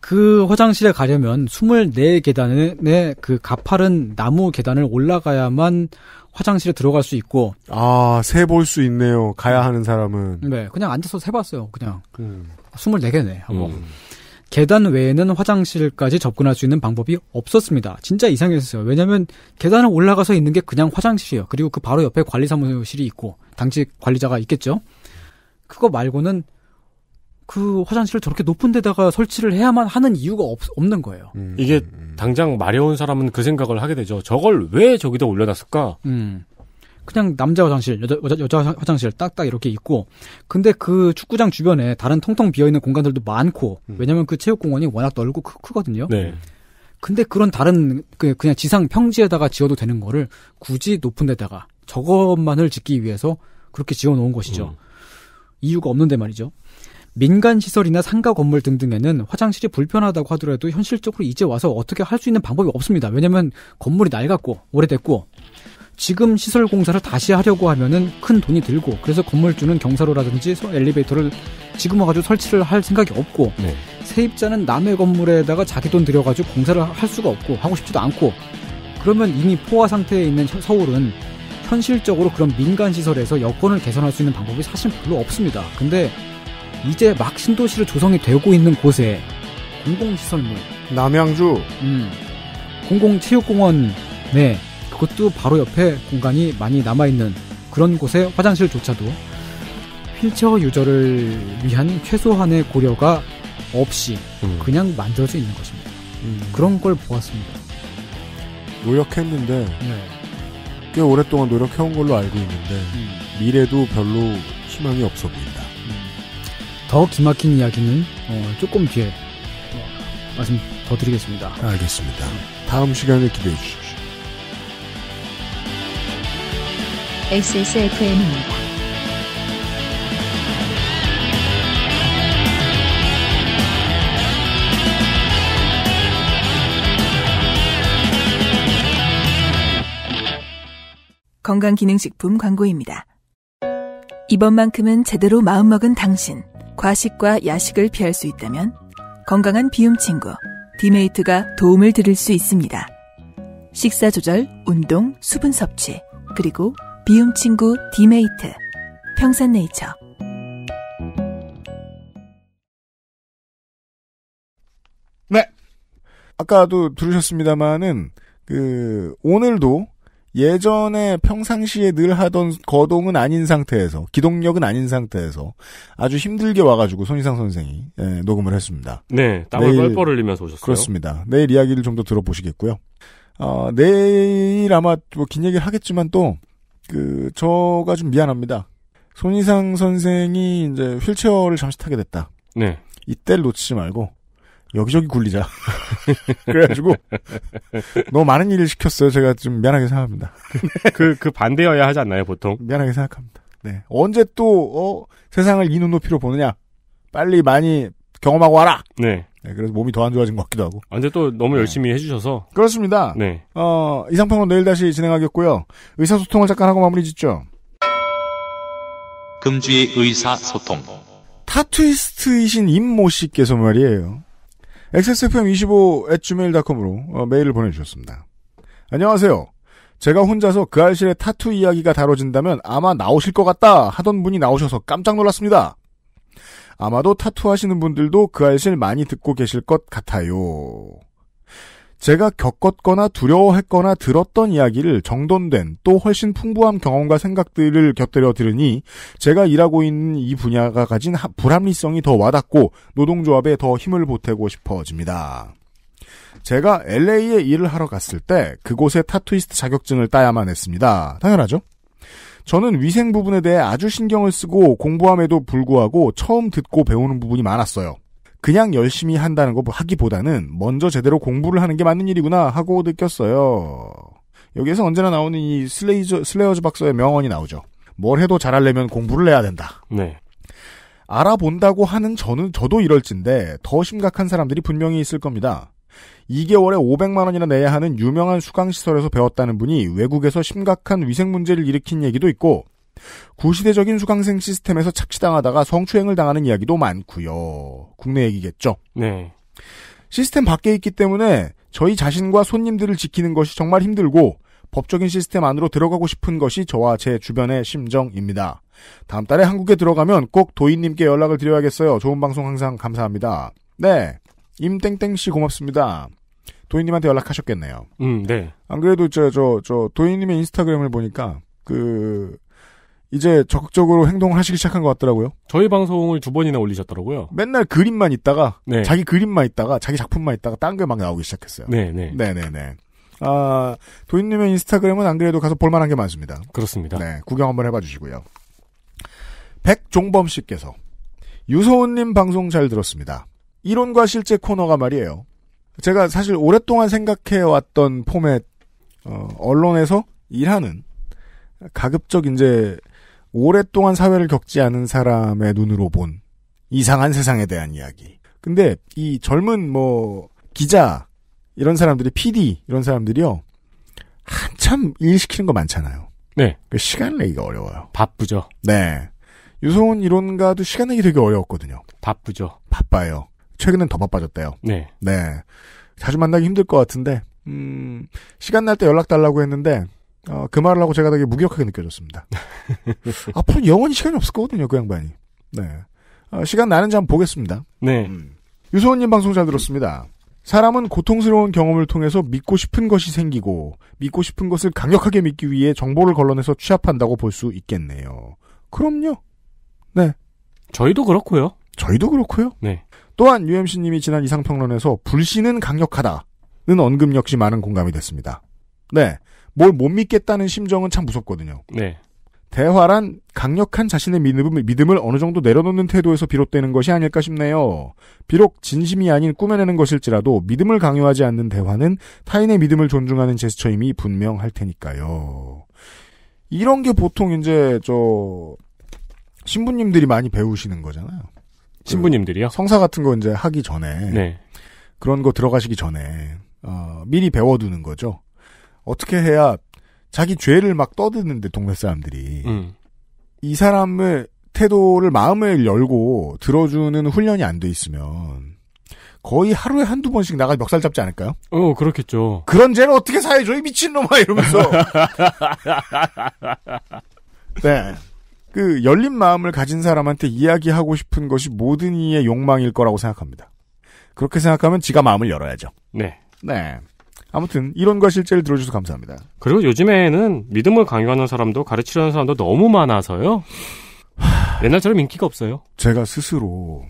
그 화장실에 가려면 24계단의 그 가파른 나무 계단을 올라가야만 화장실에 들어갈 수 있고 아, 세볼 수 있네요. 가야 하는 사람은. 네, 그냥 앉아서 세 봤어요. 그냥. 음. 24개네. 하고. 음. 계단 외에는 화장실까지 접근할 수 있는 방법이 없었습니다. 진짜 이상했어요. 왜냐면 계단을 올라가서 있는 게 그냥 화장실이에요. 그리고 그 바로 옆에 관리사무실이 있고 당직 관리자가 있겠죠. 그거 말고는 그 화장실을 저렇게 높은 데다가 설치를 해야만 하는 이유가 없, 없는 거예요. 음, 이게 당장 마려운 사람은 그 생각을 하게 되죠. 저걸 왜 저기다 올려놨을까? 음. 그냥 남자 화장실, 여자, 여자, 여자 화장실 딱딱 이렇게 있고, 근데 그 축구장 주변에 다른 통통 비어있는 공간들도 많고, 음. 왜냐면 그 체육공원이 워낙 넓고 크, 거든요 네. 근데 그런 다른, 그, 그냥 지상 평지에다가 지어도 되는 거를 굳이 높은 데다가 저것만을 짓기 위해서 그렇게 지어 놓은 것이죠. 음. 이유가 없는데 말이죠. 민간 시설이나 상가 건물 등등에는 화장실이 불편하다고 하더라도 현실적으로 이제 와서 어떻게 할 수 있는 방법이 없습니다. 왜냐면 건물이 낡았고 오래됐고 지금 시설 공사를 다시 하려고 하면은 큰 돈이 들고 그래서 건물주는 경사로라든지 엘리베이터를 지금 와가지고 설치를 할 생각이 없고 네. 세입자는 남의 건물에다가 자기 돈 들여가지고 공사를 할 수가 없고 하고 싶지도 않고 그러면 이미 포화 상태에 있는 서울은 현실적으로 그런 민간 시설에서 여건을 개선할 수 있는 방법이 사실 별로 없습니다. 근데 이제 막 신도시로 조성이 되고 있는 곳에 공공시설물 남양주 음, 공공체육공원 네 그것도 바로 옆에 공간이 많이 남아있는 그런 곳의 화장실조차도 휠체어 유저를 위한 최소한의 고려가 없이 음. 그냥 만들 수 있는 것입니다. 음. 그런 걸 보았습니다. 노력했는데 네. 꽤 오랫동안 노력해온 걸로 알고 있는데 음. 미래도 별로 희망이 없어 보인다. 음. 더 기막힌 이야기는 어, 조금 뒤에 어, 말씀 더 드리겠습니다. 알겠습니다. 네. 다음 시간을 기대해 주십시오. XSFM입니다. 건강기능식품 광고입니다. 이번만큼은 제대로 마음먹은 당신. 과식과 야식을 피할 수 있다면 건강한 비움 친구 디메이트가 도움을 드릴 수 있습니다. 식사 조절, 운동, 수분 섭취, 그리고 비움 친구 디메이트 평산네이처 네 아까도 들으셨습니다마는 그 오늘도 예전에 평상시에 늘 하던 거동은 아닌 상태에서 기동력은 아닌 상태에서 아주 힘들게 와가지고 손희상 선생이 예, 녹음을 했습니다. 네, 땀을 내일, 뻘뻘 흘리면서 오셨어요. 그렇습니다. 내일 이야기를 좀 더 들어보시겠고요. 어, 내일 아마 뭐긴 얘기를 하겠지만 또그 저가 좀 미안합니다. 손희상 선생이 이제 휠체어를 잠시 타게 됐다. 네. 이때를 놓치지 말고 여기저기 굴리자. 그래가지고 너무 많은 일을 시켰어요. 제가 좀 미안하게 생각합니다. 그그 그 반대여야 하지 않나요, 보통? 미안하게 생각합니다. 네. 언제 또 어, 세상을 이 눈높이로 보느냐? 빨리 많이 경험하고 와라. 네. 네, 그래서 몸이 더 안 좋아진 것 같기도 하고. 아, 근데 또 너무 네. 열심히 네. 해주셔서. 그렇습니다. 네. 어, 이상평론 내일 다시 진행하겠고요. 의사소통을 잠깐 하고 마무리 짓죠. 금주의 의사소통. 타투이스트이신 임모 씨께서 말이에요. xsfm25@gmail.com으로 어, 메일을 보내주셨습니다. 안녕하세요. 제가 혼자서 그 알실의 타투 이야기가 다뤄진다면 아마 나오실 것 같다 하던 분이 나오셔서 깜짝 놀랐습니다. 아마도 타투 하시는 분들도 그 알실 많이 듣고 계실 것 같아요. 제가 겪었거나 두려워했거나 들었던 이야기를 정돈된 또 훨씬 풍부한 경험과 생각들을 곁들여 들으니 제가 일하고 있는 이 분야가 가진 불합리성이 더 와닿고 노동조합에 더 힘을 보태고 싶어집니다. 제가 LA에 일을 하러 갔을 때 그곳에 타투이스트 자격증을 따야만 했습니다. 당연하죠? 저는 위생 부분에 대해 아주 신경을 쓰고 공부함에도 불구하고 처음 듣고 배우는 부분이 많았어요. 그냥 열심히 한다는 거 하기보다는 먼저 제대로 공부를 하는 게 맞는 일이구나 하고 느꼈어요. 여기에서 언제나 나오는 이 슬레이저, 슬레어즈 박사의 명언이 나오죠. 뭘 해도 잘하려면 공부를 해야 된다. 네. 알아본다고 하는 저는 저도 이럴진데 더 심각한 사람들이 분명히 있을 겁니다. 2개월에 500만 원이나 내야 하는 유명한 수강시설에서 배웠다는 분이 외국에서 심각한 위생 문제를 일으킨 얘기도 있고 구시대적인 수강생 시스템에서 착취당하다가 성추행을 당하는 이야기도 많고요. 국내 얘기겠죠. 네. 시스템 밖에 있기 때문에 저희 자신과 손님들을 지키는 것이 정말 힘들고 법적인 시스템 안으로 들어가고 싶은 것이 저와 제 주변의 심정입니다. 다음 달에 한국에 들어가면 꼭 도인님께 연락을 드려야겠어요. 좋은 방송 항상 감사합니다. 네. 임땡땡 씨 고맙습니다. 도희님한테 연락하셨겠네요. 음, 네. 안 그래도 저, 저, 저, 도희님의 인스타그램을 보니까, 그, 이제 적극적으로 행동을 하시기 시작한 것 같더라고요. 저희 방송을 두 번이나 올리셨더라고요. 맨날 그림만 있다가, 네. 자기 그림만 있다가, 자기 작품만 있다가, 딴 게 막 나오기 시작했어요. 네네. 네. 네네네. 아, 도희님의 인스타그램은 안 그래도 가서 볼만한 게 많습니다. 그렇습니다. 네, 구경 한번 해봐 주시고요. 백종범 씨께서, 유소은님 방송 잘 들었습니다. 이론과 실제 코너가 말이에요. 제가 사실 오랫동안 생각해왔던 포맷, 어, 언론에서 일하는 가급적 이제 오랫동안 사회를 겪지 않은 사람의 눈으로 본 이상한 세상에 대한 이야기. 근데 이 젊은 뭐 기자 이런 사람들이 PD 이런 사람들이요 한참 일 시키는 거 많잖아요. 네. 그 시간 내기가 어려워요. 바쁘죠. 네. 유소은 이론가도 시간 내기 되게 어려웠거든요. 바쁘죠. 바빠요. 최근엔 더 바빠졌대요. 네. 네. 자주 만나기 힘들 것 같은데, 음, 시간 날 때 연락 달라고 했는데, 어, 그 말을 하고 제가 되게 무기력하게 느껴졌습니다. 앞으로 영원히 시간이 없을 거거든요, 그 양반이. 네. 어, 시간 나는지 한번 보겠습니다. 네. 음. 유소원님 방송 잘 들었습니다. 사람은 고통스러운 경험을 통해서 믿고 싶은 것이 생기고, 믿고 싶은 것을 강력하게 믿기 위해 정보를 걸러내서 취합한다고 볼 수 있겠네요. 그럼요. 네. 저희도 그렇고요. 저희도 그렇고요. 네. 또한 UMC님이 지난 이상평론에서 불신은 강력하다는 언급 역시 많은 공감이 됐습니다. 네. 뭘 못 믿겠다는 심정은 참 무섭거든요. 네. 대화란 강력한 자신의 믿음을, 믿음을 어느 정도 내려놓는 태도에서 비롯되는 것이 아닐까 싶네요. 비록 진심이 아닌 꾸며내는 것일지라도 믿음을 강요하지 않는 대화는 타인의 믿음을 존중하는 제스처임이 분명할 테니까요. 이런 게 보통 이제 저 신부님들이 많이 배우시는 거잖아요. 신부님들이요? 그 성사 같은 거 이제 하기 전에 네. 그런 거 들어가시기 전에 어, 미리 배워두는 거죠. 어떻게 해야 자기 죄를 막 떠드는데 동네 사람들이 음. 이 사람의 태도를 마음을 열고 들어주는 훈련이 안 돼 있으면 거의 하루에 한두 번씩 나가 멱살 잡지 않을까요? 어, 그렇겠죠. 그런 죄는 어떻게 사해줘, 이 미친놈아! 이러면서. 네. 그 열린 마음을 가진 사람한테 이야기하고 싶은 것이 모든 이의 욕망일 거라고 생각합니다. 그렇게 생각하면 지가 마음을 열어야죠. 네. 네. 아무튼 이론과 실제를 들어주셔서 감사합니다. 그리고 요즘에는 믿음을 강요하는 사람도 가르치려는 사람도 너무 많아서요. 하... 옛날처럼 인기가 없어요. 제가 스스로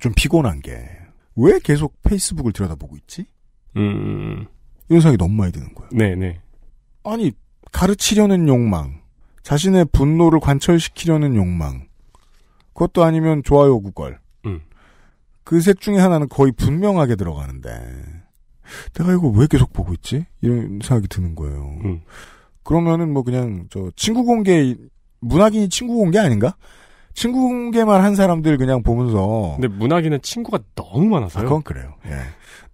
좀 피곤한 게 왜 계속 페이스북을 들여다보고 있지? 음. 이런 생각이 너무 많이 드는 거예요. 네네. 네. 아니 가르치려는 욕망, 자신의 분노를 관철시키려는 욕망. 그것도 아니면 좋아요 구걸. 음. 그셋 중에 하나는 거의 분명하게 들어가는데 내가 이거 왜 계속 보고 있지? 이런 생각이 드는 거예요. 음. 그러면은 뭐 그냥 저 친구 공개 문학인이 친구 공개 아닌가? 친구 공개만 한 사람들 그냥 보면서. 근데 문학인은 친구가 너무 많아서요. 아, 그건 그래요. 예.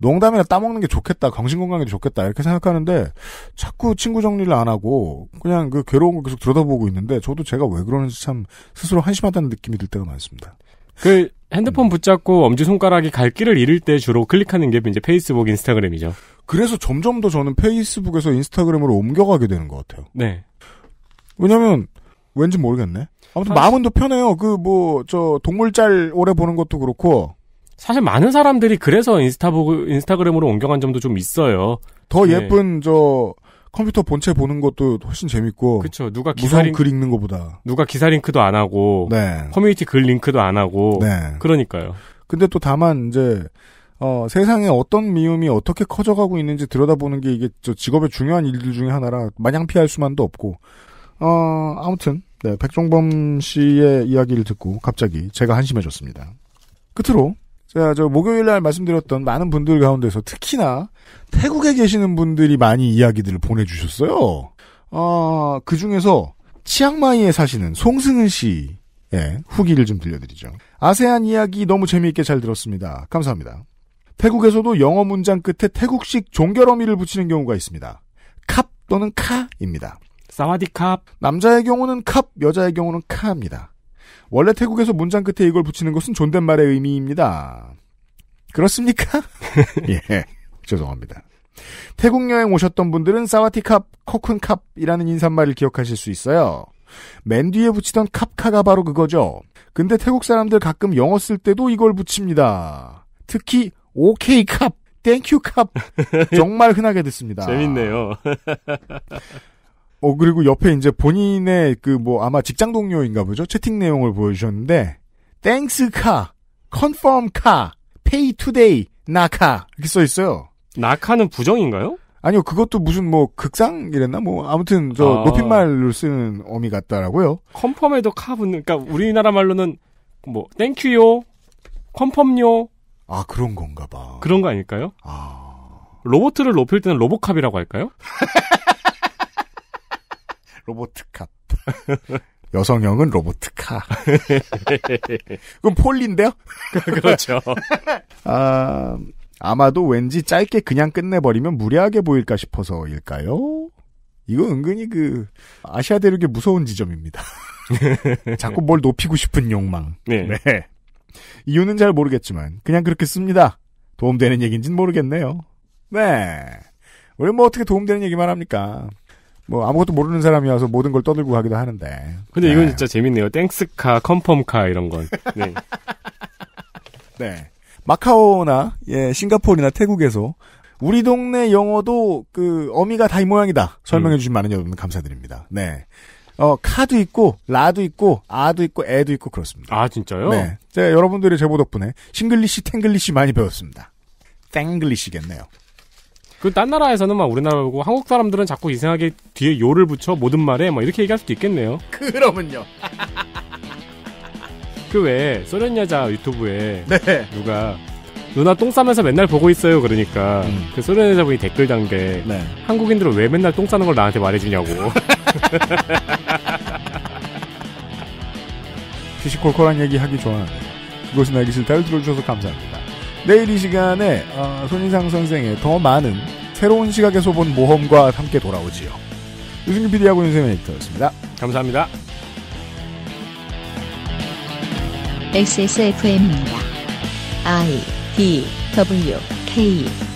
농담이나 따먹는 게 좋겠다, 정신 건강에도 좋겠다 이렇게 생각하는데 자꾸 친구 정리를 안 하고 그냥 그 괴로운 걸 계속 들여다보고 있는데 저도 제가 왜 그러는지 참 스스로 한심하다는 느낌이 들 때가 많습니다. 그 핸드폰 붙잡고 엄지 손가락이 갈 길을 잃을 때 주로 클릭하는 게 이제 페이스북, 인스타그램이죠. 그래서 점점 더 저는 페이스북에서 인스타그램으로 옮겨가게 되는 것 같아요. 네. 왜냐면 왠지 모르겠네. 아무튼 아, 마음은 더 편해요. 그 뭐 저 동물짤 오래 보는 것도 그렇고 사실 많은 사람들이 그래서 인스타보 인스타그램으로 옮겨간 점도 좀 있어요. 더 네. 예쁜 저 컴퓨터 본체 보는 것도 훨씬 재밌고. 그렇죠. 누가 기사 링크 읽는 것보다. 누가 기사 링크도 안 하고. 네. 커뮤니티 글 링크도 안 하고. 네. 그러니까요. 근데 또 다만 이제 어, 세상에 어떤 미움이 어떻게 커져가고 있는지 들여다보는 게 이게 저 직업의 중요한 일들 중에 하나라 마냥 피할 수만도 없고. 어, 아무튼 네, 백종범 씨의 이야기를 듣고 갑자기 제가 한심해졌습니다. 끝으로 제저 목요일 날 말씀드렸던 많은 분들 가운데서 특히나 태국에 계시는 분들이 많이 이야기들을 보내주셨어요. 어, 그 중에서 치앙마이에 사시는 송승은 씨의 후기를 좀 들려드리죠. 아세안 이야기 너무 재미있게 잘 들었습니다. 감사합니다. 태국에서도 영어 문장 끝에 태국식 종결 어미를 붙이는 경우가 있습니다. 캅 또는 카입니다. 사마디캅 남자의 경우는 캅, 여자의 경우는 카입니다. 원래 태국에서 문장 끝에 이걸 붙이는 것은 존댓말의 의미입니다. 그렇습니까? 예. 죄송합니다. 태국 여행 오셨던 분들은 사와티캅, 코쿤캅이라는 인사말을 기억하실 수 있어요. 맨 뒤에 붙이던 캅카가 바로 그거죠. 근데 태국 사람들 가끔 영어 쓸 때도 이걸 붙입니다. 특히 오케이 캅, 땡큐 캅 정말 흔하게 듣습니다. 재밌네요. 어 그리고 옆에 이제 본인의 그 뭐 아마 직장 동료인가 보죠 채팅 내용을 보여주셨는데 땡스 카, 컨펌 카, 페이 투데이 나카 이렇게 써 있어요. 나카는 부정인가요? 아니요, 그것도 무슨 뭐 극상이랬나 뭐 아무튼 저 아... 높임말로 쓰는 어미 같더라고요. 컨펌에도 카 붙는, 그러니까 우리나라 말로는 뭐 땡큐요, 컨펌요. 아 그런 건가 봐. 그런 거 아닐까요? 아 로보트를 높일 때는 로봇캅이라고 할까요? 로보트카. 여성형은 로보트카. 그럼 폴리인데요? 그렇죠. 아, 아마도 왠지 짧게 그냥 끝내버리면 무례하게 보일까 싶어서일까요? 이거 은근히 그 아시아 대륙의 무서운 지점입니다. 자꾸 뭘 높이고 싶은 욕망. 네. 네. 이유는 잘 모르겠지만 그냥 그렇게 씁니다. 도움되는 얘기인지는 모르겠네요. 네. 우리 뭐 어떻게 도움되는 얘기만 합니까? 뭐 아무것도 모르는 사람이 와서 모든 걸 떠들고 가기도 하는데. 근데 네. 이건 진짜 재밌네요. 땡스카, 컨펌카 이런 건. 네. 네. 마카오나 예, 싱가포르나 태국에서 우리 동네 영어도 그 어미가 다 이 모양이다. 설명해 음. 주신 음. 많은 여러분 감사드립니다. 네. 어, 카도 있고, 라도 있고, 아도 있고, 애도 있고, 그렇습니다. 아, 진짜요? 네. 제가 여러분들의 제보 덕분에 싱글리시, 탱글리시 많이 배웠습니다. 탱글리시겠네요. 그딴 나라에서는 막 우리나라 보고 한국 사람들은 자꾸 이상하게 뒤에 요를 붙여 모든 말에 막 이렇게 얘기할 수도 있겠네요. 그러면요. 그 외에 소련 여자 유튜브에 네. 누가 누나 똥 싸면서 맨날 보고 있어요. 그러니까 음. 그 소련 여자분이 댓글 단게 네. 한국인들은 왜 맨날 똥 싸는 걸 나한테 말해주냐고. 피시콜콜한 얘기 하기 좋아하는데 그것은 알기 싫다를 들어주셔서 감사합니다. 내일 이 시간에 어, 손인상 선생의 더 많은 새로운 시각에서 본 모험과 함께 돌아오지요. 유승균 PD하고 윤세민 에터였습니다 감사합니다. XSFM입니다. I D W K